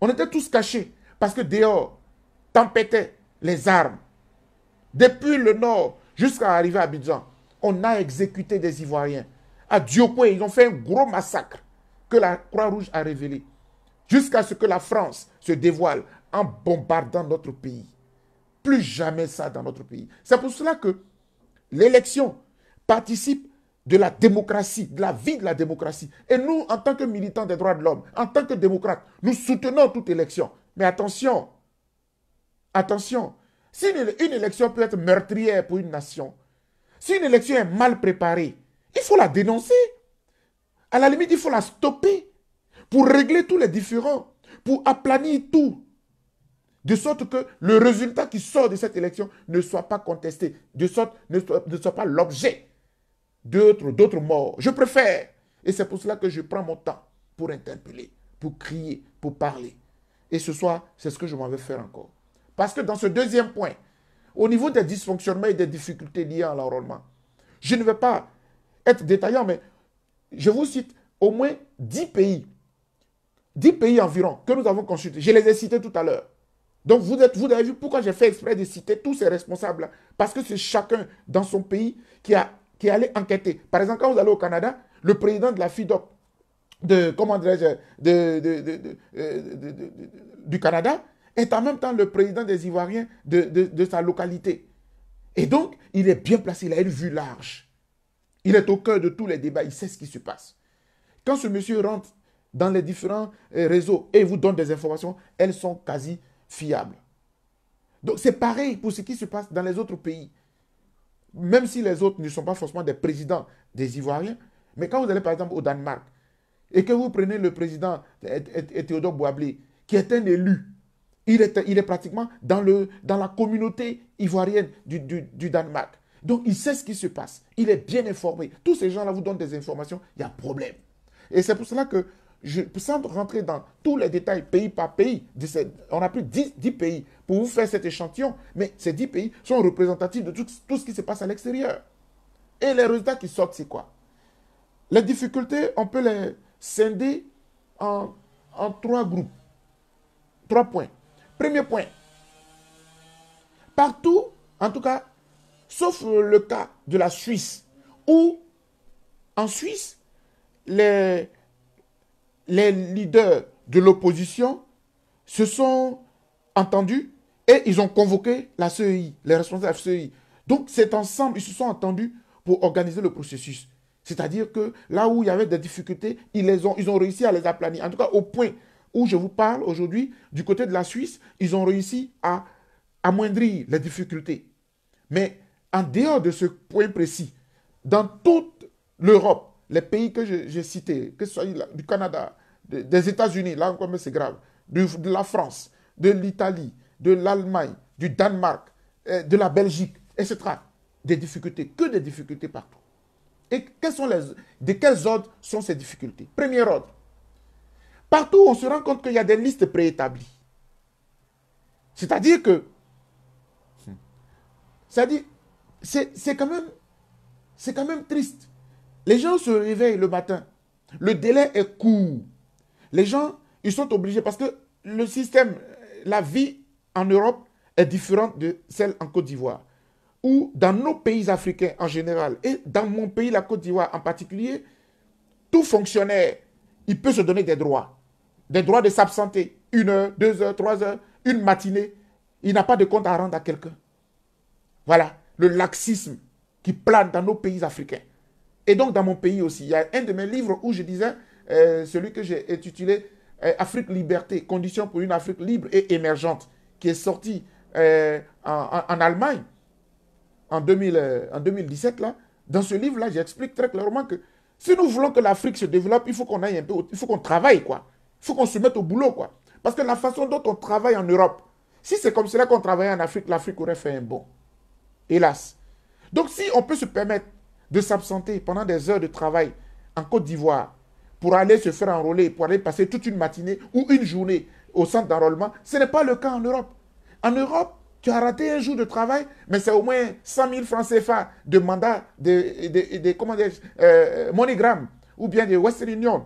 On était tous cachés. Parce que dehors, tempêtaient les armes. Depuis le nord, jusqu'à arriver à Abidjan. On a exécuté des Ivoiriens. À Diopoué, ils ont fait un gros massacre que la Croix-Rouge a révélé. Jusqu'à ce que la France se dévoile en bombardant notre pays. Plus jamais ça dans notre pays. C'est pour cela que l'élection participe de la démocratie, de la vie de la démocratie. Et nous, en tant que militants des droits de l'homme, en tant que démocrates, nous soutenons toute élection. Mais attention, attention, si une, élection peut être meurtrière pour une nation, si une élection est mal préparée, il faut la dénoncer. À la limite, il faut la stopper pour régler tous les différends, pour aplanir tout, de sorte que le résultat qui sort de cette élection ne soit pas contesté, de sorte ne ne soit pas l'objet d'autres morts. Je préfère, et c'est pour cela que je prends mon temps pour interpeller, pour crier, pour parler. Et ce soir, c'est ce que je m'en vais faire encore. Parce que dans ce deuxième point, au niveau des dysfonctionnements et des difficultés liées à l'enrôlement, je ne vais pas être détaillant, mais je vous cite au moins 10 pays, 10 pays environ que nous avons consultés. Je les ai cités tout à l'heure. Donc vous, êtes, vous avez vu pourquoi j'ai fait exprès de citer tous ces responsables Parce que c'est chacun dans son pays qui, a, est allé enquêter. Par exemple, quand vous allez au Canada, le président de la FIDOC, de, comment du Canada, est en même temps le président des Ivoiriens de, sa localité. Et donc, il est bien placé, il a une vue large. Il est au cœur de tous les débats, il sait ce qui se passe. Quand ce monsieur rentre dans les différents euh, réseaux et vous donne des informations, elles sont quasi fiables. Donc c'est pareil pour ce qui se passe dans les autres pays. Même si les autres ne sont pas forcément des présidents des Ivoiriens, mais quand vous allez par exemple au Danemark et que vous prenez le président euh, euh, Théodore Boablé, qui est un élu il est, pratiquement dans, la communauté ivoirienne du, Danemark. Donc, il sait ce qui se passe. Il est bien informé. Tous ces gens-là vous donnent des informations. Il y a problème. Et c'est pour cela que, je, sans rentrer dans tous les détails pays par pays, on a pris 10, 10 pays pour vous faire cet échantillon, mais ces 10 pays sont représentatifs de tout, ce qui se passe à l'extérieur. Et les résultats qui sortent, c'est quoi Les difficultés, on peut les scinder en trois groupes, trois points. Premier point. Partout, en tout cas, sauf euh, le cas de la Suisse, où en Suisse, les, les leaders de l'opposition se sont entendus et ils ont convoqué la CEI, les responsables de la CEI. Donc c'est ensemble, ils se sont entendus pour organiser le processus. C'est-à-dire que là où il y avait des difficultés, ils, les ont, ils ont réussi à les aplanir. En tout cas, au point où je vous parle aujourd'hui, du côté de la Suisse, ils ont réussi à amoindrir les difficultés. Mais en dehors de ce point précis, dans toute l'Europe, les pays que j'ai cités, que ce soit du Canada, des États-Unis, là encore, mais c'est grave, de, la France, de l'Italie, de l'Allemagne, du Danemark, euh, de la Belgique, etc. Des difficultés, que des difficultés partout. Et quelles sont les, de quels ordres sont ces difficultés Premier ordre, Partout, on se rend compte qu'il y a des listes préétablies. C'est-à-dire que. Hmm, c'est-à-dire. C'est quand même. C'est quand même triste. Les gens se réveillent le matin. Le délai est court. Les gens, ils sont obligés parce que le système, la vie en Europe est différente de celle en Côte d'Ivoire ou dans nos pays africains en général, et dans mon pays, la Côte d'Ivoire en particulier, tout fonctionnaire, il peut se donner des droits des droits de s'absenter une heure, deux heures, trois heures, une matinée. Il n'a pas de compte à rendre à quelqu'un. Voilà le laxisme qui plane dans nos pays africains. Et donc dans mon pays aussi, il y a un de mes livres où je disais, euh, celui que j'ai intitulé euh, Afrique liberté, conditions pour une Afrique libre et émergente, qui est sorti euh, en, Allemagne en, 2000, en 2017. Là. Dans ce livre-là, j'explique très clairement que si nous voulons que l'Afrique se développe, il faut qu'on aille un peu, il faut qu'on travaille, quoi faut qu'on se mette au boulot, quoi. Parce que la façon dont on travaille en Europe, si c'est comme cela qu'on travaillait en Afrique, l'Afrique aurait fait un bon. Hélas. Donc si on peut se permettre de s'absenter pendant des heures de travail en Côte d'Ivoire pour aller se faire enrôler, pour aller passer toute une matinée ou une journée au centre d'enrôlement, ce n'est pas le cas en Europe. En Europe, tu as raté un jour de travail, mais c'est au moins 100 000 francs CFA de mandat de, de, euh, ou bien de Western Union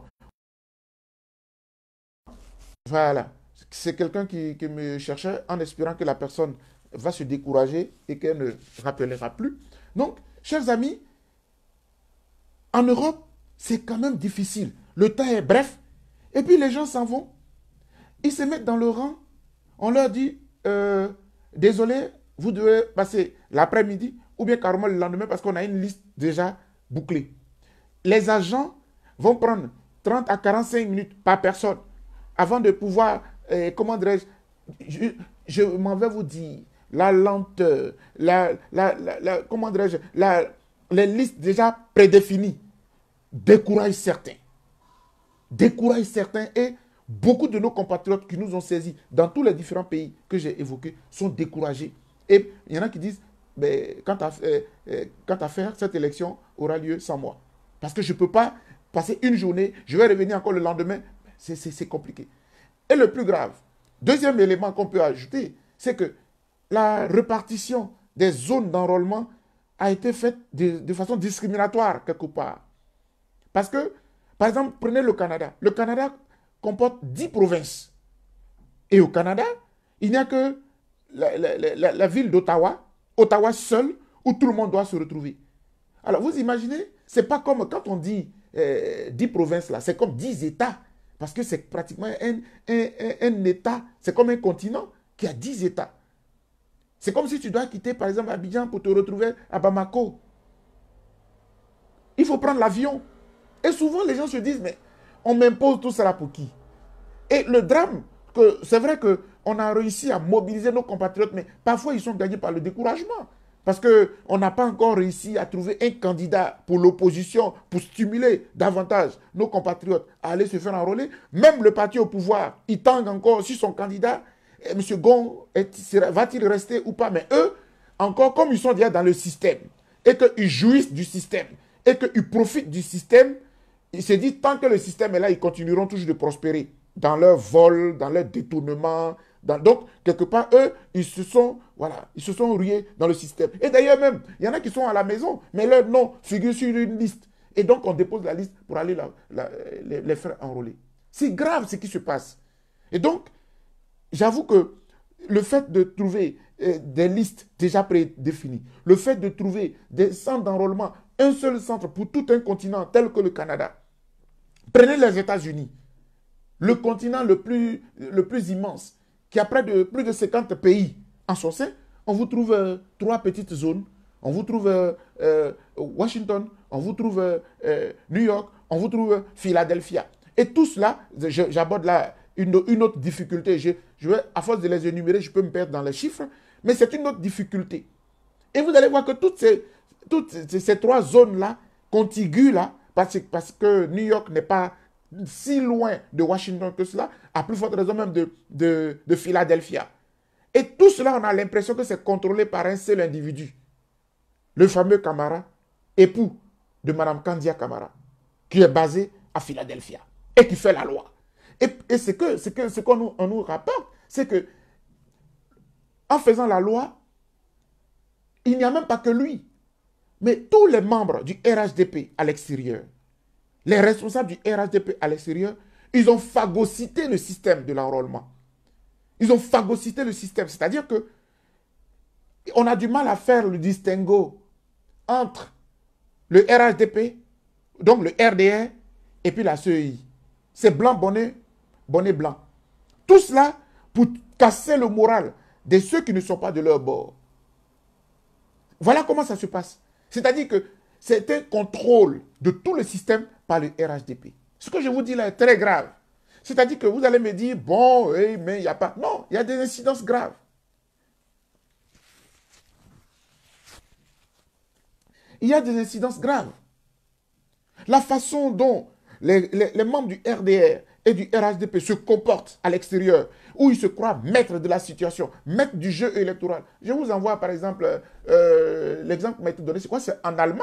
voilà. C'est quelqu'un qui, me cherchait en espérant que la personne va se décourager et qu'elle ne rappellera plus. Donc, chers amis, en Europe, c'est quand même difficile. Le temps est bref. Et puis les gens s'en vont. Ils se mettent dans le rang. On leur dit, euh, désolé, vous devez passer l'après-midi ou bien carrément le lendemain parce qu'on a une liste déjà bouclée. Les agents vont prendre 30 à 45 minutes par personne avant de pouvoir, euh, comment dirais-je, je, m'en vais vous dire, la lenteur, la, la, la, comment dirais-je, les listes déjà prédéfinies découragent certains. Découragent certains et beaucoup de nos compatriotes qui nous ont saisis dans tous les différents pays que j'ai évoqués sont découragés. Et il y en a qui disent, mais quant à faire, cette élection aura lieu sans moi. Parce que je ne peux pas passer une journée, je vais revenir encore le lendemain c'est compliqué. Et le plus grave, deuxième élément qu'on peut ajouter, c'est que la répartition des zones d'enrôlement a été faite de, façon discriminatoire quelque part. Parce que, par exemple, prenez le Canada. Le Canada comporte 10 provinces. Et au Canada, il n'y a que la, ville d'Ottawa, Ottawa seule, où tout le monde doit se retrouver. Alors, vous imaginez, c'est pas comme quand on dit euh, dix provinces là, c'est comme dix États. Parce que c'est pratiquement un, État, c'est comme un continent qui a 10 États. C'est comme si tu dois quitter, par exemple, Abidjan pour te retrouver à Bamako. Il faut prendre l'avion. Et souvent, les gens se disent, mais on m'impose tout cela pour qui Et le drame, c'est vrai qu'on a réussi à mobiliser nos compatriotes, mais parfois, ils sont gagnés par le découragement. Parce qu'on n'a pas encore réussi à trouver un candidat pour l'opposition, pour stimuler davantage nos compatriotes à aller se faire enrôler. Même le parti au pouvoir, il tangue encore sur son candidat. M. Gong va-t-il rester ou pas Mais eux, encore comme ils sont déjà dans le système, et qu'ils jouissent du système, et qu'ils profitent du système, ils se disent, tant que le système est là, ils continueront toujours de prospérer dans leur vol, dans leur détournement, donc, quelque part, eux, ils se sont, voilà, ils se sont dans le système. Et d'ailleurs même, il y en a qui sont à la maison, mais leur nom figure sur une liste. Et donc, on dépose la liste pour aller les, faire enrôler. C'est grave ce qui se passe. Et donc, j'avoue que le fait de trouver euh, des listes déjà prédéfinies, le fait de trouver des centres d'enrôlement, un seul centre pour tout un continent tel que le Canada, prenez les États-Unis, le continent le plus, le plus immense, qui a près de plus de 50 pays en son on vous trouve euh, trois petites zones. On vous trouve euh, euh, Washington, on vous trouve New York, on vous trouve Philadelphia. Et tout cela, j'aborde là une, autre difficulté. Je, à force de les énumérer, je peux me perdre dans les chiffres, mais c'est une autre difficulté. Et vous allez voir que toutes ces, trois zones-là, contiguës-là, parce que New York n'est pas si loin de Washington que cela, à plus forte raison même de, Philadelphia. Et tout cela, on a l'impression que c'est contrôlé par un seul individu, le fameux Camara, époux de Mme Candia Camara, qui est basé à Philadelphia et qui fait la loi. Et, ce qu'on que, ce qu'on nous rapporte, c'est que en faisant la loi, il n'y a même pas que lui, mais tous les membres du RHDP à l'extérieur, les responsables du RHDP à l'extérieur, ils ont phagocyté le système de l'enrôlement. Ils ont phagocyté le système. C'est-à-dire que on a du mal à faire le distinguo entre le RHDP, donc le RDR, et puis la CEI. C'est blanc, bonnet, bonnet blanc. Tout cela pour casser le moral de ceux qui ne sont pas de leur bord. Voilà comment ça se passe. C'est-à-dire que c'est un contrôle de tout le système par le RHDP. Ce que je vous dis là est très grave. C'est-à-dire que vous allez me dire, bon, oui, mais il n'y a pas. Non, il y a des incidences graves. Il y a des incidences graves. La façon dont les, membres du RDR et du RHDP se comportent à l'extérieur, où ils se croient maîtres de la situation, maîtres du jeu électoral. Je vous envoie par exemple euh, euh, l'exemple qui m'a été donné, c'est quoi C'est en Allemagne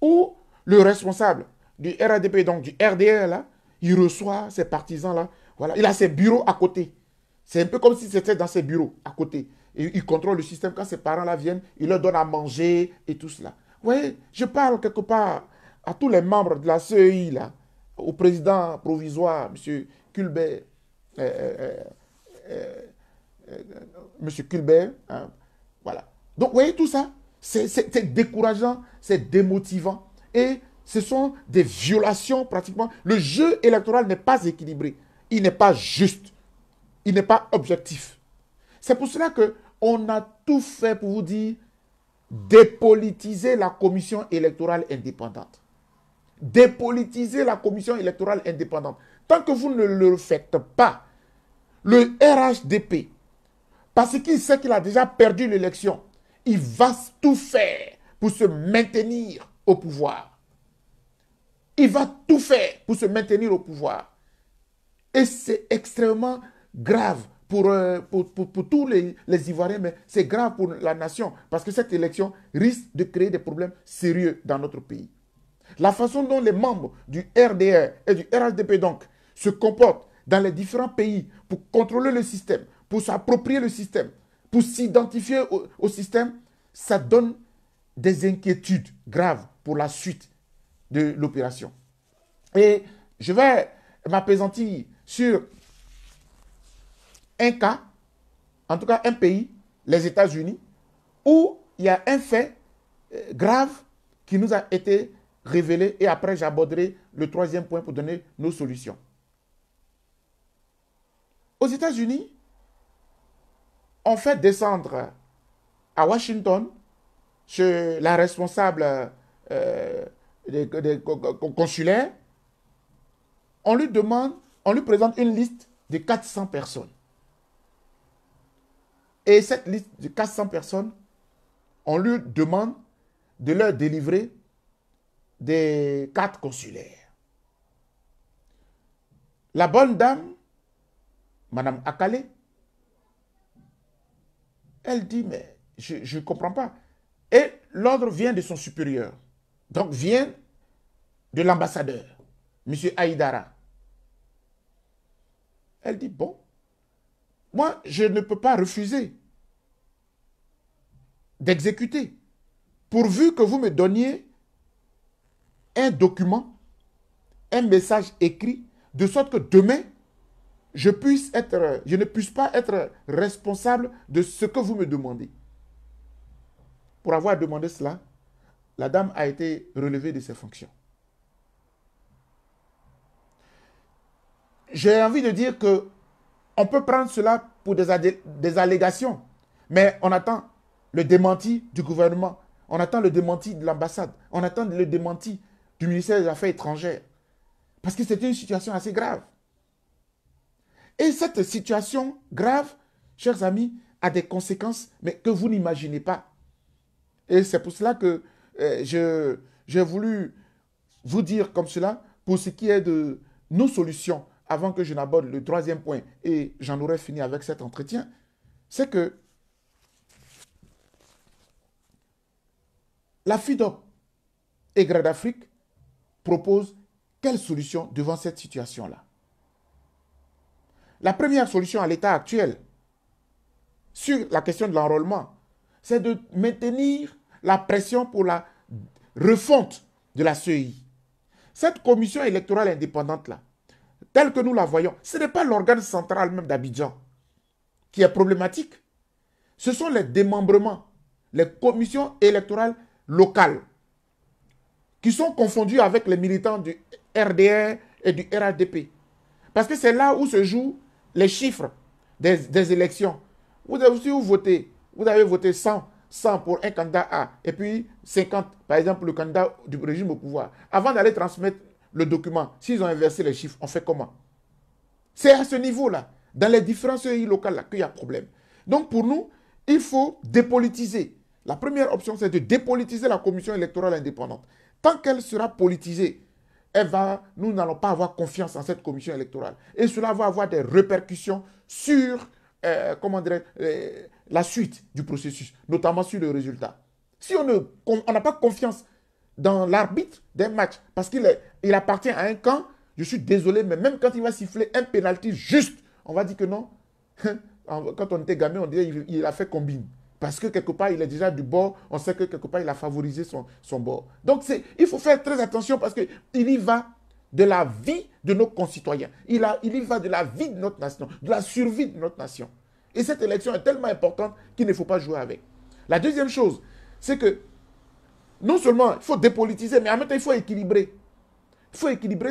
où le responsable du RADP, donc du RDR, là, il reçoit ses partisans-là. Voilà. Il a ses bureaux à côté. C'est un peu comme si c'était dans ses bureaux à côté. Et il contrôle le système quand ses parents-là viennent, il leur donne à manger et tout cela. Vous voyez, je parle quelque part à tous les membres de la CEI, là, au président provisoire, M. Kulbert. M. voilà. Donc, vous voyez tout ça c'est décourageant, c'est démotivant. Et ce sont des violations pratiquement. Le jeu électoral n'est pas équilibré. Il n'est pas juste. Il n'est pas objectif. C'est pour cela qu'on a tout fait pour vous dire dépolitiser la commission électorale indépendante. Dépolitiser la commission électorale indépendante. Tant que vous ne le faites pas, le RHDP, parce qu'il sait qu'il a déjà perdu l'élection, il va tout faire pour se maintenir au pouvoir. Il va tout faire pour se maintenir au pouvoir. Et c'est extrêmement grave euh, pour, pour, tous les, les, Ivoiriens, mais c'est grave pour la nation, parce que cette élection risque de créer des problèmes sérieux dans notre pays. La façon dont les membres du RDR et du RHDP, donc, se comportent dans les différents pays pour contrôler le système, pour s'approprier le système, pour s'identifier au, système, ça donne des inquiétudes graves pour la suite de l'opération. Et je vais m'apesantir sur un cas, en tout cas un pays, les États-Unis, où il y a un fait euh, grave qui nous a été révélé et après j'aborderai le troisième point pour donner nos solutions. Aux États-Unis, on fait descendre à Washington chez la responsable consulaire. Euh, des, on lui demande, on lui présente une liste de 400 personnes. Et cette liste de 400 personnes, on lui demande de leur délivrer des cartes consulaires. La bonne dame, Madame Akale, elle dit, mais je ne comprends pas. Et l'ordre vient de son supérieur. Donc vient de l'ambassadeur, M. Aïdara. Elle dit, bon, moi, je ne peux pas refuser d'exécuter, pourvu que vous me donniez un document, un message écrit, de sorte que demain, je, puisse être, je ne puisse pas être responsable de ce que vous me demandez. Pour avoir demandé cela, la dame a été relevée de ses fonctions. J'ai envie de dire que on peut prendre cela pour des, des allégations, mais on attend le démenti du gouvernement, on attend le démenti de l'ambassade, on attend le démenti du ministère des Affaires étrangères, parce que c'est une situation assez grave. Et cette situation grave, chers amis, a des conséquences, mais que vous n'imaginez pas. Et c'est pour cela que euh, j'ai voulu vous dire comme cela pour ce qui est de nos solutions, avant que je n'aborde le troisième point, et j'en aurai fini avec cet entretien, c'est que la FIDOP et Grade Afrique proposent quelles solutions devant cette situation-là la première solution à l'état actuel sur la question de l'enrôlement, c'est de maintenir la pression pour la refonte de la CEI. Cette commission électorale indépendante-là, telle que nous la voyons, ce n'est pas l'organe central même d'Abidjan qui est problématique. Ce sont les démembrements, les commissions électorales locales qui sont confondues avec les militants du RDR et du RADP. Parce que c'est là où se joue les chiffres des, élections. Vous avez, si vous votez, vous avez voté 100, 100 pour un candidat A et puis 50, par exemple, le candidat du régime au pouvoir. Avant d'aller transmettre le document, s'ils ont inversé les chiffres, on fait comment C'est à ce niveau-là, dans les différents locales, qu'il y a problème. Donc pour nous, il faut dépolitiser. La première option, c'est de dépolitiser la commission électorale indépendante. Tant qu'elle sera politisée, va, eh ben, nous n'allons pas avoir confiance en cette commission électorale. Et cela va avoir des répercussions sur, euh, euh, la suite du processus, notamment sur le résultat. Si on n'a pas confiance dans l'arbitre d'un match, parce qu'il il appartient à un camp, je suis désolé, mais même quand il va siffler un pénalty juste, on va dire que non. Quand on était gamin, on disait qu'il a fait combine. Parce que quelque part, il est déjà du bord. On sait que quelque part, il a favorisé son, son bord. Donc, il faut faire très attention parce qu'il y va de la vie de nos concitoyens. Il, a, il y va de la vie de notre nation, de la survie de notre nation. Et cette élection est tellement importante qu'il ne faut pas jouer avec. La deuxième chose, c'est que non seulement il faut dépolitiser, mais en même temps, il faut équilibrer. Il faut équilibrer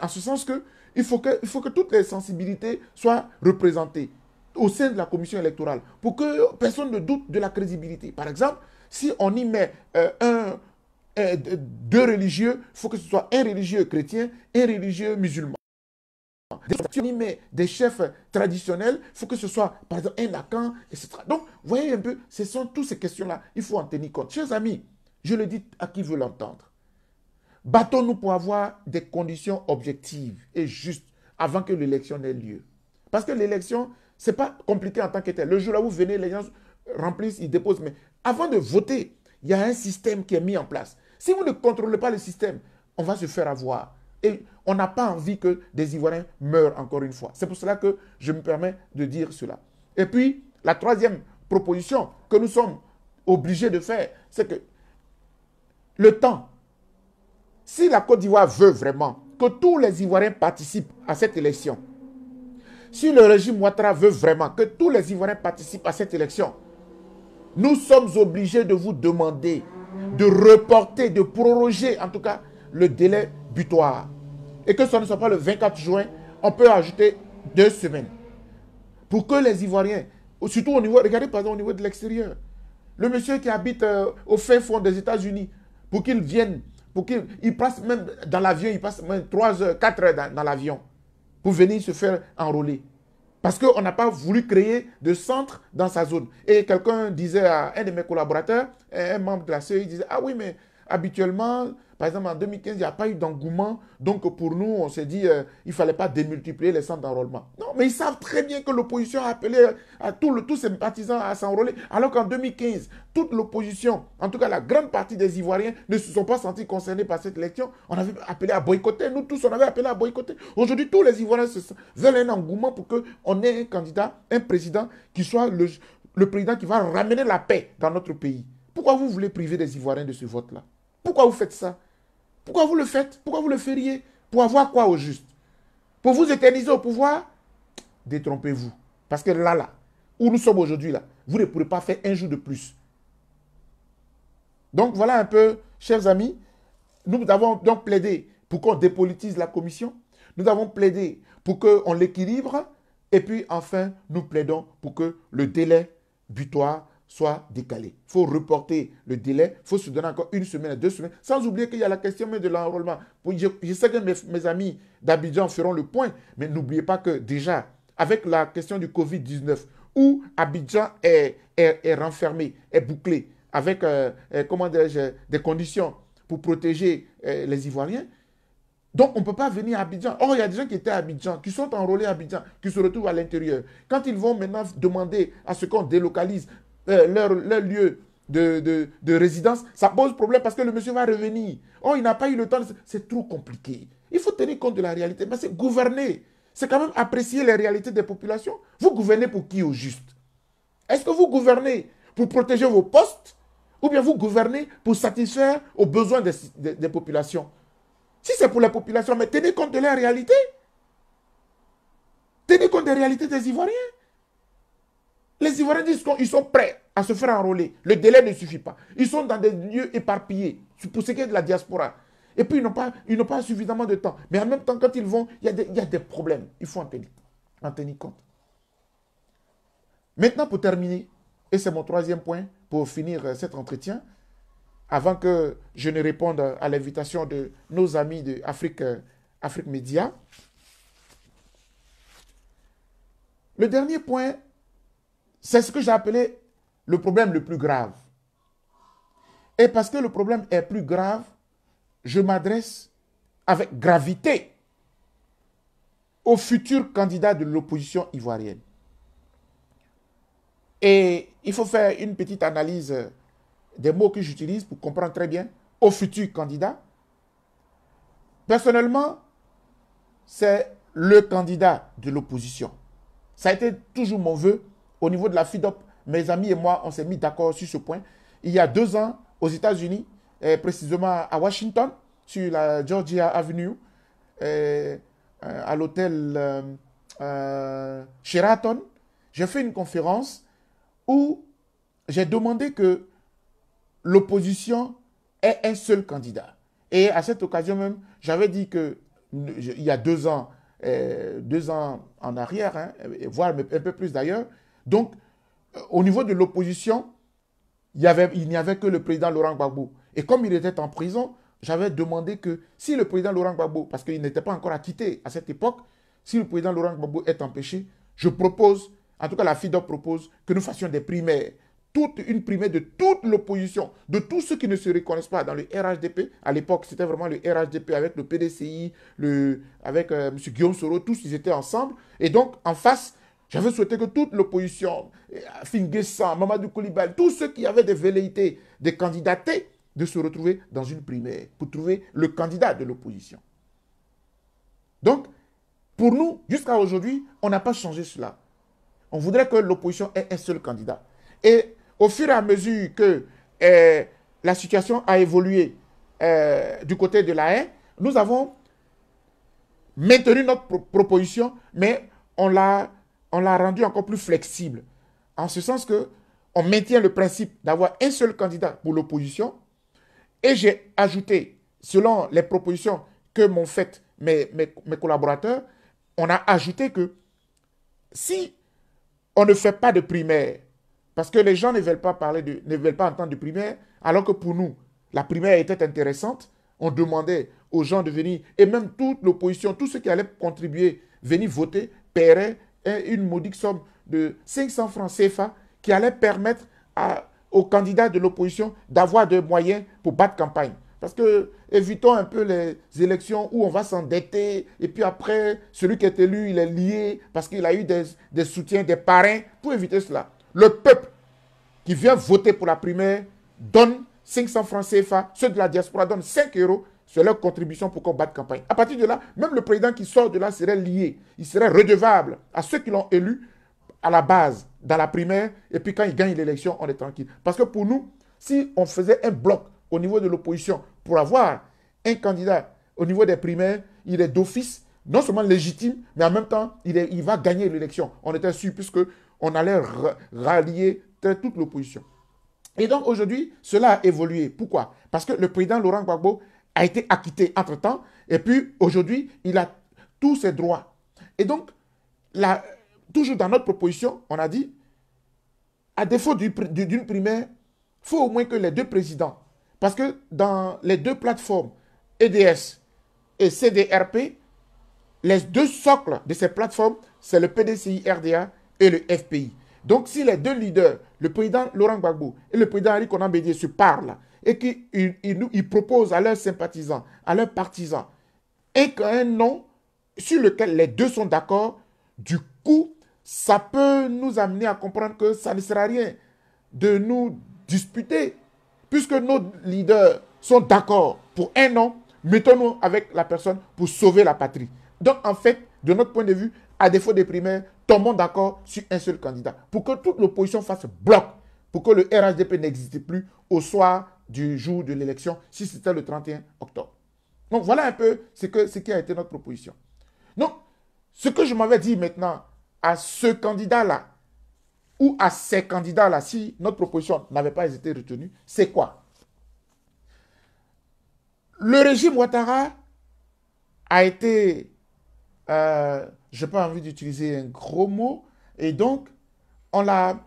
en ce sens que faut que, faut que toutes les sensibilités soient représentées au sein de la commission électorale pour que personne ne doute de la crédibilité. Par exemple, si on y met euh, un, deux religieux, il faut que ce soit un religieux chrétien, un religieux musulman. Si on y met des chefs traditionnels, il faut que ce soit, par exemple, un Lacan, etc. Donc, voyez un peu, ce sont toutes ces questions-là. Il faut en tenir compte. Chers amis, je le dis à qui veut l'entendre. Battons-nous pour avoir des conditions objectives et justes avant que l'élection n'ait lieu. Parce que l'élection, ce n'est pas compliqué en tant que Le jour là où vous venez, les gens remplissent, ils déposent. Mais avant de voter, il y a un système qui est mis en place. Si vous ne contrôlez pas le système, on va se faire avoir. Et on n'a pas envie que des Ivoiriens meurent encore une fois. C'est pour cela que je me permets de dire cela. Et puis, la troisième proposition que nous sommes obligés de faire, c'est que le temps, si la Côte d'Ivoire veut vraiment que tous les Ivoiriens participent à cette élection, si le régime Ouattara veut vraiment que tous les Ivoiriens participent à cette élection, nous sommes obligés de vous demander de reporter, de proroger en tout cas le délai butoir. Et que ce ne soit pas le 24 juin, on peut ajouter deux semaines. Pour que les Ivoiriens, surtout au niveau, regardez par exemple au niveau de l'extérieur, le monsieur qui habite euh, au fin fond des États-Unis, pour qu'il vienne, pour qu'il passe même dans l'avion, il passe même 3 heures, 4 heures dans l'avion pour venir se faire enrôler. Parce qu'on n'a pas voulu créer de centre dans sa zone. Et quelqu'un disait à un de mes collaborateurs, un membre de la CE, il disait, ah oui, mais habituellement, par exemple, en 2015, il n'y a pas eu d'engouement. Donc, pour nous, on s'est dit, qu'il euh, il ne fallait pas démultiplier les centres d'enrôlement. Non, mais ils savent très bien que l'opposition a appelé euh, tous ses partisans à s'enrôler. Alors qu'en 2015, toute l'opposition, en tout cas la grande partie des Ivoiriens, ne se sont pas sentis concernés par cette élection. On avait appelé à boycotter. Nous tous, on avait appelé à boycotter. Aujourd'hui, tous les Ivoiriens veulent un engouement pour qu'on ait un candidat, un président qui soit le, le président qui va ramener la paix dans notre pays. Pourquoi vous voulez priver des Ivoiriens de ce vote-là Pourquoi vous faites ça pourquoi vous le faites Pourquoi vous le feriez Pour avoir quoi au juste Pour vous éterniser au pouvoir Détrompez-vous. Parce que là, là, où nous sommes aujourd'hui, là, vous ne pourrez pas faire un jour de plus. Donc voilà un peu, chers amis, nous avons donc plaidé pour qu'on dépolitise la commission. Nous avons plaidé pour qu'on l'équilibre. Et puis enfin, nous plaidons pour que le délai butoir soit décalé. Il faut reporter le délai, il faut se donner encore une semaine, deux semaines, sans oublier qu'il y a la question de l'enrôlement. Je, je, sais que mes, amis d'Abidjan feront le point, mais n'oubliez pas que déjà, avec la question du Covid-19, où Abidjan est, est, renfermé, est bouclé, avec euh, euh, des conditions pour protéger euh, les Ivoiriens, donc, on ne peut pas venir à Abidjan. Or, il y a des gens qui étaient à Abidjan, qui sont enrôlés à Abidjan, qui se retrouvent à l'intérieur. Quand ils vont maintenant demander à ce qu'on délocalise euh, leur, lieu de, résidence, ça pose problème parce que le monsieur va revenir. Oh, il n'a pas eu le temps. C'est trop compliqué. Il faut tenir compte de la réalité. Mais c'est gouverner. C'est quand même apprécier les réalités des populations. Vous gouvernez pour qui au juste Est-ce que vous gouvernez pour protéger vos postes ou bien vous gouvernez pour satisfaire aux besoins des, des populations Si c'est pour les populations, mais tenez compte de la réalité. Tenez compte des réalités des Ivoiriens. Les Ivoiriens disent qu'ils sont prêts à se faire enrôler. Le délai ne suffit pas. Ils sont dans des lieux éparpillés pour ce qui est de la diaspora. Et puis, ils n'ont pas, pas suffisamment de temps. Mais en même temps, quand ils vont, il y a des, problèmes. Il faut en tenir, en compte. Maintenant, pour terminer, et c'est mon troisième point, pour finir euh, cet entretien, avant que je ne réponde à l'invitation de nos amis de Afrique, euh, Média, le dernier point c'est ce que j'ai appelé le problème le plus grave. Et parce que le problème est plus grave, je m'adresse avec gravité aux futurs candidats de l'opposition ivoirienne. Et il faut faire une petite analyse des mots que j'utilise pour comprendre très bien Au futur candidat, Personnellement, c'est le candidat de l'opposition. Ça a été toujours mon vœu au niveau de la FIDOP, mes amis et moi, on s'est mis d'accord sur ce point. Il y a deux ans, aux États-Unis, eh, précisément à Washington, sur la Georgia Avenue, eh, euh, à l'hôtel euh, euh, Sheraton, j'ai fait une conférence où j'ai demandé que l'opposition ait un seul candidat. Et à cette occasion même, j'avais dit que il y a deux ans, eh, deux ans en arrière, hein, voire un peu plus d'ailleurs, donc, euh, au niveau de l'opposition, il n'y avait, que le président Laurent Gbagbo. Et comme il était en prison, j'avais demandé que si le président Laurent Gbagbo, parce qu'il n'était pas encore acquitté à cette époque, si le président Laurent Gbagbo est empêché, je propose, en tout cas la FIDO propose, que nous fassions des primaires. Toute une primaire de toute l'opposition, de tous ceux qui ne se reconnaissent pas dans le RHDP. À l'époque, c'était vraiment le RHDP avec le PDCI, avec euh, M. Guillaume Soro, tous ils étaient ensemble. Et donc, en face, j'avais souhaité que toute l'opposition, eh, Finguessan, Mamadou Koulibaly, tous ceux qui avaient des velléités de candidater, de se retrouver dans une primaire pour trouver le candidat de l'opposition. Donc, pour nous, jusqu'à aujourd'hui, on n'a pas changé cela. On voudrait que l'opposition ait un seul candidat. Et au fur et à mesure que eh, la situation a évolué eh, du côté de la haine, nous avons maintenu notre proposition, mais on l'a on l'a rendu encore plus flexible. En ce sens que on maintient le principe d'avoir un seul candidat pour l'opposition. Et j'ai ajouté, selon les propositions que m'ont faites mes, mes, collaborateurs, on a ajouté que si on ne fait pas de primaire, parce que les gens ne veulent pas parler de, ne veulent pas entendre de primaire, alors que pour nous, la primaire était intéressante, on demandait aux gens de venir, et même toute l'opposition, tous ceux qui allaient contribuer, venir voter, paieraient une modique somme de 500 francs CFA qui allait permettre à, aux candidats de l'opposition d'avoir des moyens pour battre campagne. Parce que évitons un peu les élections où on va s'endetter et puis après, celui qui est élu, il est lié parce qu'il a eu des, des soutiens, des parrains, pour éviter cela. Le peuple qui vient voter pour la primaire donne 500 francs CFA, ceux de la diaspora donnent 5 euros c'est leur contribution pour combattre batte campagne. À partir de là, même le président qui sort de là serait lié, il serait redevable à ceux qui l'ont élu à la base, dans la primaire, et puis quand il gagne l'élection, on est tranquille. Parce que pour nous, si on faisait un bloc au niveau de l'opposition pour avoir un candidat au niveau des primaires, il est d'office non seulement légitime, mais en même temps, il, va gagner l'élection. On était sûr, puisqu'on allait rallier toute l'opposition. Et donc aujourd'hui, cela a évolué. Pourquoi Parce que le président Laurent Gbagbo a été acquitté entre-temps, et puis aujourd'hui, il a tous ses droits. Et donc, la, toujours dans notre proposition, on a dit, à défaut d'une primaire, faut au moins que les deux présidents, parce que dans les deux plateformes, EDS et CDRP, les deux socles de ces plateformes, c'est le PDCI-RDA et le FPI. Donc, si les deux leaders, le président Laurent Gbagbo et le président Henri Conan se parlent et qu'ils proposent à leurs sympathisants, à leurs partisans, et qu'un nom sur lequel les deux sont d'accord, du coup, ça peut nous amener à comprendre que ça ne sert à rien de nous disputer, puisque nos leaders sont d'accord pour un nom, mettons-nous avec la personne pour sauver la patrie. Donc, en fait, de notre point de vue, à défaut des primaires, tombons d'accord sur un seul candidat pour que toute l'opposition fasse bloc, pour que le RHDP n'existe plus au soir du jour de l'élection, si c'était le 31 octobre. Donc voilà un peu ce, que, ce qui a été notre proposition. Donc, ce que je m'avais dit maintenant à ce candidat-là, ou à ces candidats-là, si notre proposition n'avait pas été retenue, c'est quoi Le régime Ouattara a été, euh, je n'ai pas envie d'utiliser un gros mot, et donc on l'a,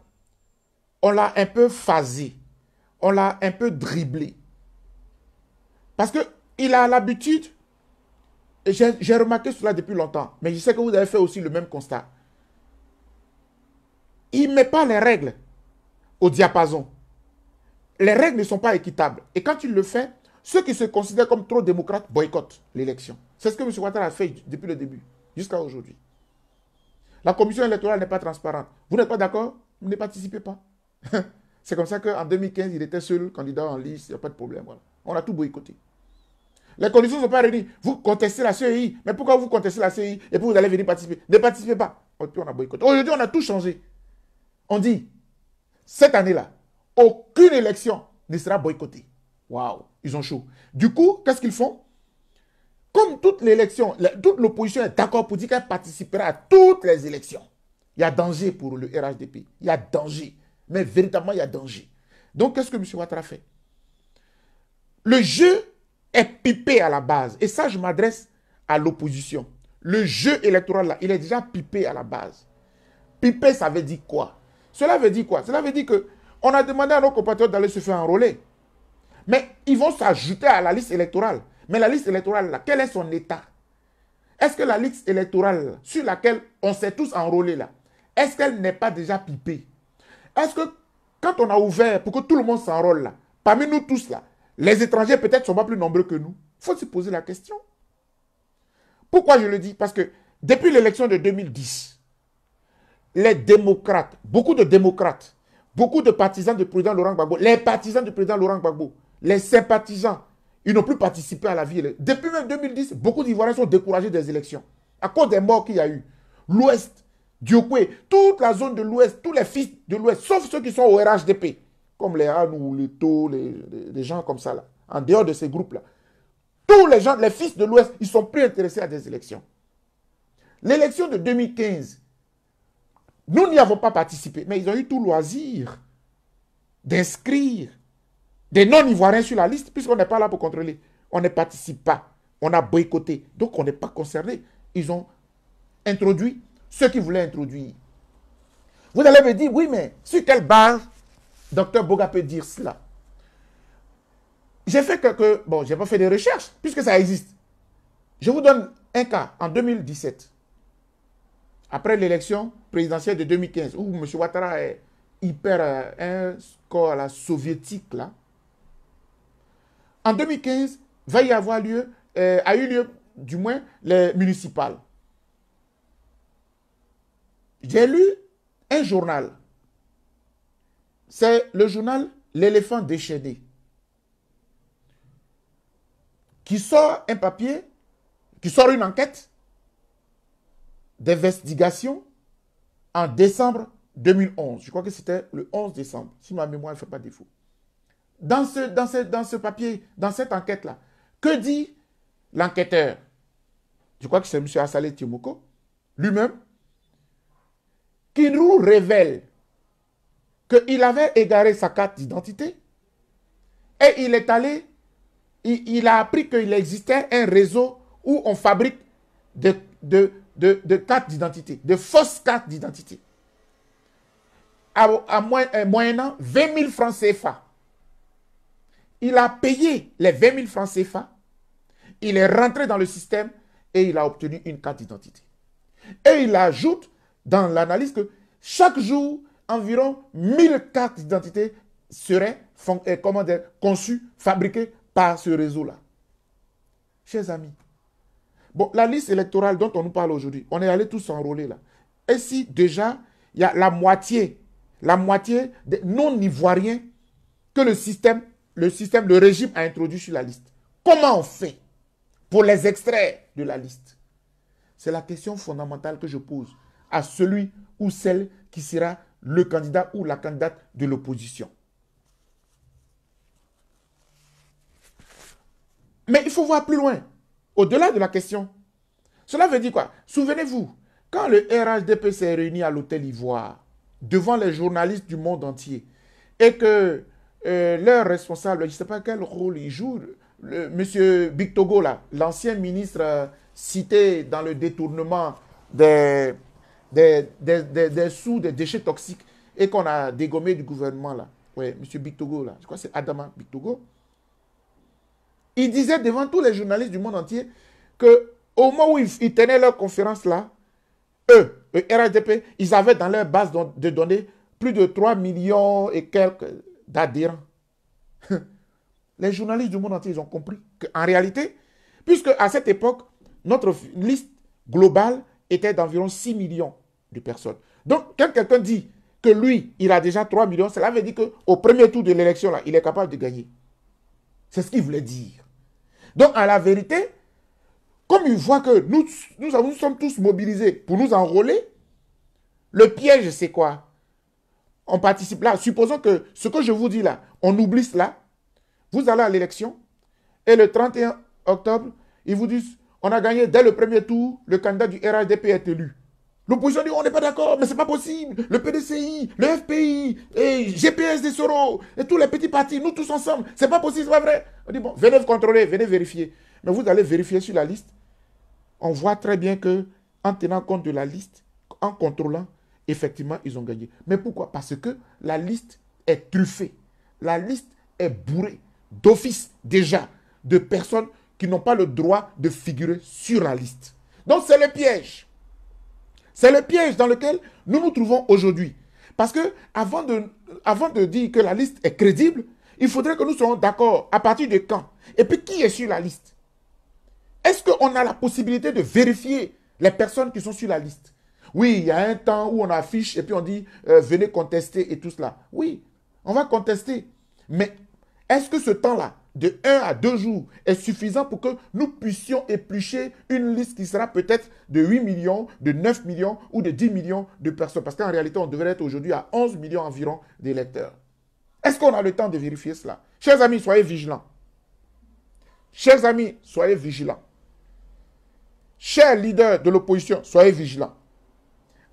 on l'a un peu phasé on l'a un peu dribblé. Parce qu'il a l'habitude, et j'ai remarqué cela depuis longtemps, mais je sais que vous avez fait aussi le même constat. Il ne met pas les règles au diapason. Les règles ne sont pas équitables. Et quand il le fait, ceux qui se considèrent comme trop démocrates boycottent l'élection. C'est ce que M. Ouattara a fait depuis le début, jusqu'à aujourd'hui. La commission électorale n'est pas transparente. Vous n'êtes pas d'accord Vous Ne participez pas. C'est comme ça qu'en 2015, il était seul candidat en liste, il n'y a pas de problème. On a tout boycotté. Les conditions ne sont pas réunies. Vous contestez la CEI. Mais pourquoi vous contestez la CEI et puis vous allez venir participer Ne participez pas. on a boycotté. Aujourd'hui, on a tout changé. On dit, cette année-là, aucune élection ne sera boycottée. Waouh, ils ont chaud. Du coup, qu'est-ce qu'ils font Comme toute l'élection, toute l'opposition est d'accord pour dire qu'elle participera à toutes les élections. Il y a danger pour le RHDP. Il y a danger. Mais véritablement, il y a danger. Donc, qu'est-ce que M. Ouattara fait Le jeu est pipé à la base. Et ça, je m'adresse à l'opposition. Le jeu électoral, là, il est déjà pipé à la base. Pipé, ça veut dire quoi Cela veut dire quoi Cela veut dire que on a demandé à nos compatriotes d'aller se faire enrôler. Mais ils vont s'ajouter à la liste électorale. Mais la liste électorale, là, quel est son état Est-ce que la liste électorale sur laquelle on s'est tous enrôlés, là, est-ce qu'elle n'est pas déjà pipée est-ce que quand on a ouvert pour que tout le monde s'enrôle là, parmi nous tous là, les étrangers peut-être sont pas plus nombreux que nous Il Faut se poser la question. Pourquoi je le dis Parce que depuis l'élection de 2010, les démocrates, beaucoup de démocrates, beaucoup de partisans du président Laurent Gbagbo, les partisans du président Laurent Gbagbo, les sympathisants, ils n'ont plus participé à la vie. Depuis même 2010, beaucoup d'Ivoiriens sont découragés des élections à cause des morts qu'il y a eu. L'Ouest, Diokwe, toute la zone de l'Ouest, tous les fils de l'Ouest, sauf ceux qui sont au RHDP, comme les ou les To, les, gens comme ça, là, en dehors de ces groupes-là. Tous les gens, les fils de l'Ouest, ils sont plus intéressés à des élections. L'élection de 2015, nous n'y avons pas participé, mais ils ont eu tout loisir d'inscrire des non-ivoiriens sur la liste, puisqu'on n'est pas là pour contrôler. On ne participe pas. On a boycotté. Donc on n'est pas concerné. Ils ont introduit ceux qui voulaient introduire. Vous allez me dire, oui, mais sur quelle base Dr Boga peut dire cela J'ai fait quelques... Bon, j'ai pas fait de recherches, puisque ça existe. Je vous donne un cas en 2017, après l'élection présidentielle de 2015, où M. Ouattara est hyper euh, un score la soviétique, là. En 2015, va y avoir lieu, euh, a eu lieu, du moins, les municipales. J'ai lu un journal. C'est le journal L'éléphant déchaîné. Qui sort un papier, qui sort une enquête d'investigation en décembre 2011. Je crois que c'était le 11 décembre, si ma mémoire ne fait pas défaut. Dans ce, dans dans ce papier, dans cette enquête-là, que dit l'enquêteur Je crois que c'est M. Assalé Timoko, lui-même, qui nous révèle qu'il avait égaré sa carte d'identité et il est allé, il, a appris qu'il existait un réseau où on fabrique de, de, cartes d'identité, de fausses cartes d'identité. À, à, moins, 20 euh, 000 francs CFA. Il a payé les 20 000 francs CFA, il est rentré dans le système et il a obtenu une carte d'identité. Et il ajoute dans l'analyse que chaque jour, environ 1000 cartes d'identité seraient eh, conçues, fabriquées par ce réseau-là. Chers amis, bon, la liste électorale dont on nous parle aujourd'hui, on est allé tous s'enrôler là. Et si déjà, il y a la moitié, la moitié des non-ivoiriens que le système, le système, le régime a introduit sur la liste. Comment on fait pour les extraire de la liste C'est la question fondamentale que je pose à celui ou celle qui sera le candidat ou la candidate de l'opposition. Mais il faut voir plus loin, au-delà de la question. Cela veut dire quoi Souvenez-vous, quand le RHDP s'est réuni à l'hôtel Ivoire, devant les journalistes du monde entier, et que euh, leur responsable, je ne sais pas quel rôle il joue, le, monsieur Bictogo, l'ancien ministre euh, cité dans le détournement des, des, sous, des déchets toxiques et qu'on a dégommé du gouvernement là. Ouais, monsieur Bictogo là, je crois que c'est Adama Bictogo. Il disait devant tous les journalistes du monde entier que au moment où ils, tenaient leur conférence là, eux, le RADP, ils avaient dans leur base de données plus de 3 millions et quelques d'adhérents. les journalistes du monde entier, ils ont compris qu'en réalité, puisque à cette époque, notre liste globale était d'environ 6 millions de Donc, quand quelqu'un dit que lui, il a déjà 3 millions, cela veut dire qu'au premier tour de l'élection, là, il est capable de gagner. C'est ce qu'il voulait dire. Donc, à la vérité, comme il voit que nous, nous, nous sommes tous mobilisés pour nous enrôler, le piège, c'est quoi On participe là. Supposons que ce que je vous dis là, on oublie cela. Vous allez à l'élection et le 31 octobre, ils vous disent on a gagné dès le premier tour, le candidat du RHDP est élu. L'opposition dire on n'est pas d'accord, mais ce n'est pas possible. Le PDCI, le FPI, et GPS des Soros, et tous les petits partis, nous tous ensemble, ce n'est pas possible, c'est pas vrai. On dit bon, venez contrôler, venez vérifier. Mais vous allez vérifier sur la liste. On voit très bien que en tenant compte de la liste, en contrôlant, effectivement, ils ont gagné. Mais pourquoi Parce que la liste est truffée. La liste est bourrée d'offices, déjà de personnes qui n'ont pas le droit de figurer sur la liste. Donc c'est le piège. C'est le piège dans lequel nous nous trouvons aujourd'hui. Parce que avant de, avant de dire que la liste est crédible, il faudrait que nous soyons d'accord à partir de quand. Et puis qui est sur la liste Est-ce qu'on a la possibilité de vérifier les personnes qui sont sur la liste Oui, il y a un temps où on affiche et puis on dit euh, venez contester et tout cela. Oui, on va contester. Mais est-ce que ce temps-là, de 1 à 2 jours est suffisant pour que nous puissions éplucher une liste qui sera peut-être de 8 millions, de 9 millions ou de 10 millions de personnes. Parce qu'en réalité, on devrait être aujourd'hui à 11 millions environ d'électeurs. Est-ce qu'on a le temps de vérifier cela Chers amis, soyez vigilants. Chers amis, soyez vigilants. Chers leaders de l'opposition, soyez vigilants.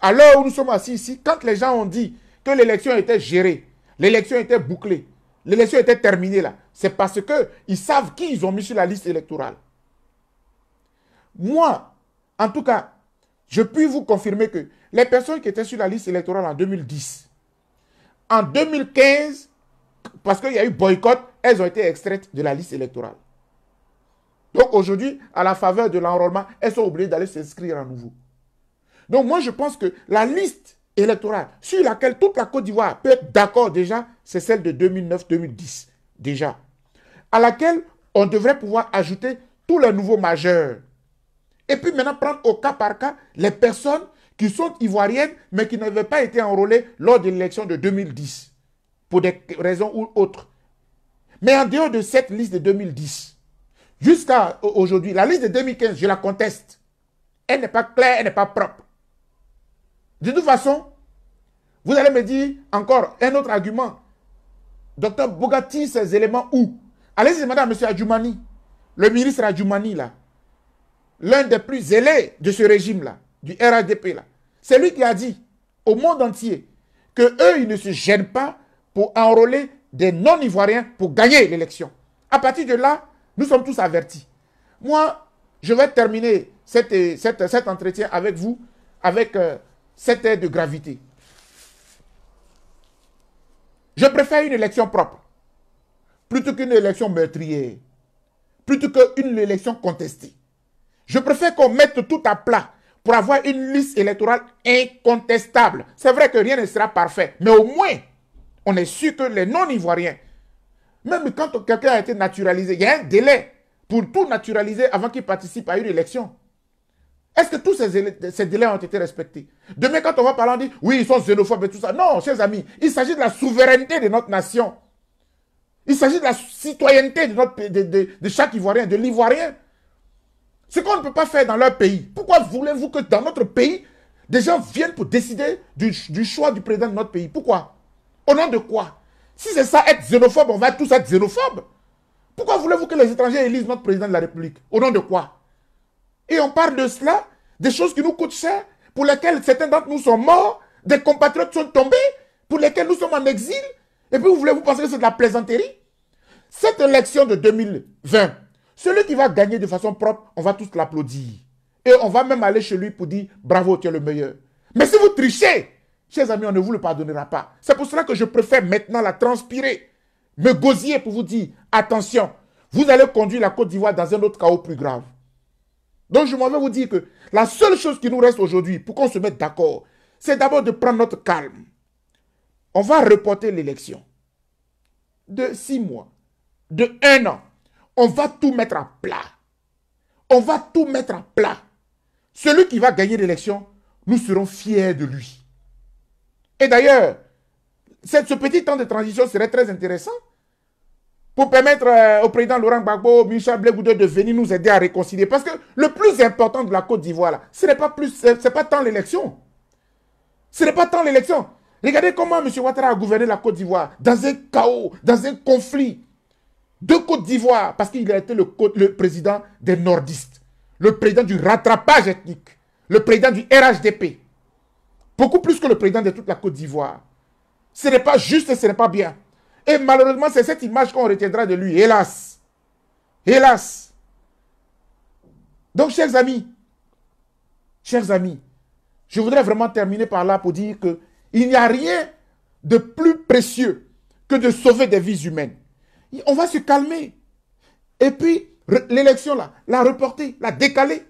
À l'heure où nous sommes assis ici, quand les gens ont dit que l'élection était gérée, l'élection était bouclée, l'élection était terminée là, c'est parce qu'ils savent qui ils ont mis sur la liste électorale. Moi, en tout cas, je puis vous confirmer que les personnes qui étaient sur la liste électorale en 2010, en 2015, parce qu'il y a eu boycott, elles ont été extraites de la liste électorale. Donc aujourd'hui, à la faveur de l'enrôlement, elles sont obligées d'aller s'inscrire à nouveau. Donc moi, je pense que la liste électorale sur laquelle toute la Côte d'Ivoire peut être d'accord déjà, c'est celle de 2009-2010 déjà, à laquelle on devrait pouvoir ajouter tous les nouveaux majeurs. Et puis maintenant prendre au cas par cas les personnes qui sont ivoiriennes mais qui n'avaient pas été enrôlées lors de l'élection de 2010 pour des raisons ou autres. Mais en dehors de cette liste de 2010, jusqu'à aujourd'hui, la liste de 2015, je la conteste. Elle n'est pas claire, elle n'est pas propre. De toute façon, vous allez me dire encore un autre argument. Docteur Bogatti, ces éléments où Allez-y, madame, monsieur Adjoumani, le ministre Adjoumani, là, l'un des plus zélés de ce régime-là, du RADP, là, c'est lui qui a dit au monde entier que eux, ils ne se gênent pas pour enrôler des non-ivoiriens pour gagner l'élection. À partir de là, nous sommes tous avertis. Moi, je vais terminer cette, cet entretien avec vous avec euh, cette aide de gravité. Je préfère une élection propre plutôt qu'une élection meurtrière, plutôt qu'une élection contestée. Je préfère qu'on mette tout à plat pour avoir une liste électorale incontestable. C'est vrai que rien ne sera parfait, mais au moins, on est sûr que les non-ivoiriens, même quand quelqu'un a été naturalisé, il y a un délai pour tout naturaliser avant qu'il participe à une élection. Est-ce que tous ces, délais ont été respectés Demain, quand on va parler, on dit, oui, ils sont xénophobes et tout ça. Non, chers amis, il s'agit de la souveraineté de notre nation. Il s'agit de la citoyenneté de, chaque Ivoirien, de l'Ivoirien. Ce qu'on ne peut pas faire dans leur pays. Pourquoi voulez-vous que dans notre pays, des gens viennent pour décider du, du choix du président de notre pays Pourquoi Au nom de quoi Si c'est ça, être xénophobe, on va tous être xénophobes. Pourquoi voulez-vous que les étrangers élisent notre président de la République Au nom de quoi et on parle de cela, des choses qui nous coûtent cher, pour lesquelles certains d'entre nous sont morts, des compatriotes sont tombés, pour lesquels nous sommes en exil. Et puis vous voulez vous penser que c'est de la plaisanterie Cette élection de 2020, celui qui va gagner de façon propre, on va tous l'applaudir. Et on va même aller chez lui pour dire bravo, tu es le meilleur. Mais si vous trichez, chers amis, on ne vous le pardonnera pas. C'est pour cela que je préfère maintenant la transpirer, me gosier pour vous dire attention, vous allez conduire la Côte d'Ivoire dans un autre chaos plus grave. Donc je m'en vais vous dire que la seule chose qui nous reste aujourd'hui pour qu'on se mette d'accord, c'est d'abord de prendre notre calme. On va reporter l'élection de six mois, de un an. On va tout mettre à plat. On va tout mettre à plat. Celui qui va gagner l'élection, nous serons fiers de lui. Et d'ailleurs, ce petit temps de transition serait très intéressant pour permettre euh, au président Laurent Gbagbo, Michel Blégoudé de venir nous aider à réconcilier. Parce que le plus important de la Côte d'Ivoire, ce n'est pas plus, c'est pas tant l'élection. Ce n'est pas tant l'élection. Regardez comment M. Ouattara a gouverné la Côte d'Ivoire, dans un chaos, dans un conflit. De Côte d'Ivoire, parce qu'il a été le, le président des nordistes, le président du rattrapage ethnique, le président du RHDP, beaucoup plus que le président de toute la Côte d'Ivoire. Ce n'est pas juste et ce n'est pas bien. Et malheureusement, c'est cette image qu'on retiendra de lui, hélas. Hélas. Donc, chers amis, chers amis, je voudrais vraiment terminer par là pour dire que il n'y a rien de plus précieux que de sauver des vies humaines. On va se calmer. Et puis, l'élection là, la reporter, la décaler,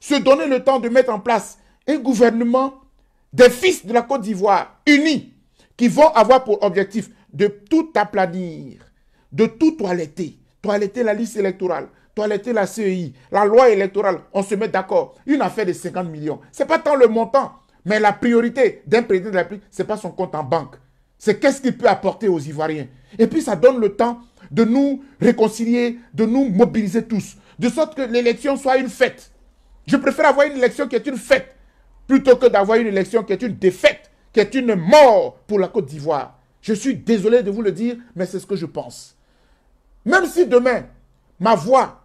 se donner le temps de mettre en place un gouvernement des fils de la Côte d'Ivoire unis qui vont avoir pour objectif de tout aplanir, de tout toiletter. Toiletter la liste électorale, toiletter la CEI, la loi électorale, on se met d'accord. Une affaire de 50 millions. Ce n'est pas tant le montant, mais la priorité d'un président de la République, ce n'est pas son compte en banque. C'est qu'est-ce qu'il peut apporter aux Ivoiriens. Et puis ça donne le temps de nous réconcilier, de nous mobiliser tous, de sorte que l'élection soit une fête. Je préfère avoir une élection qui est une fête plutôt que d'avoir une élection qui est une défaite, qui est une mort pour la Côte d'Ivoire. Je suis désolé de vous le dire, mais c'est ce que je pense. Même si demain, ma voix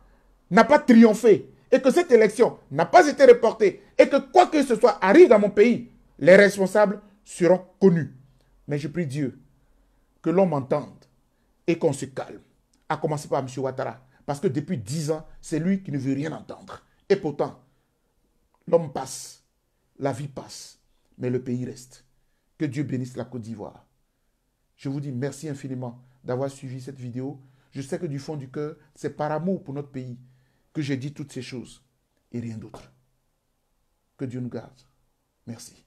n'a pas triomphé et que cette élection n'a pas été reportée et que quoi que ce soit arrive dans mon pays, les responsables seront connus. Mais je prie Dieu que l'on m'entende et qu'on se calme, à commencer par M. Ouattara, parce que depuis dix ans, c'est lui qui ne veut rien entendre. Et pourtant, l'homme passe, la vie passe, mais le pays reste. Que Dieu bénisse la Côte d'Ivoire. Je vous dis merci infiniment d'avoir suivi cette vidéo. Je sais que du fond du cœur, c'est par amour pour notre pays que j'ai dit toutes ces choses et rien d'autre. Que Dieu nous garde. Merci.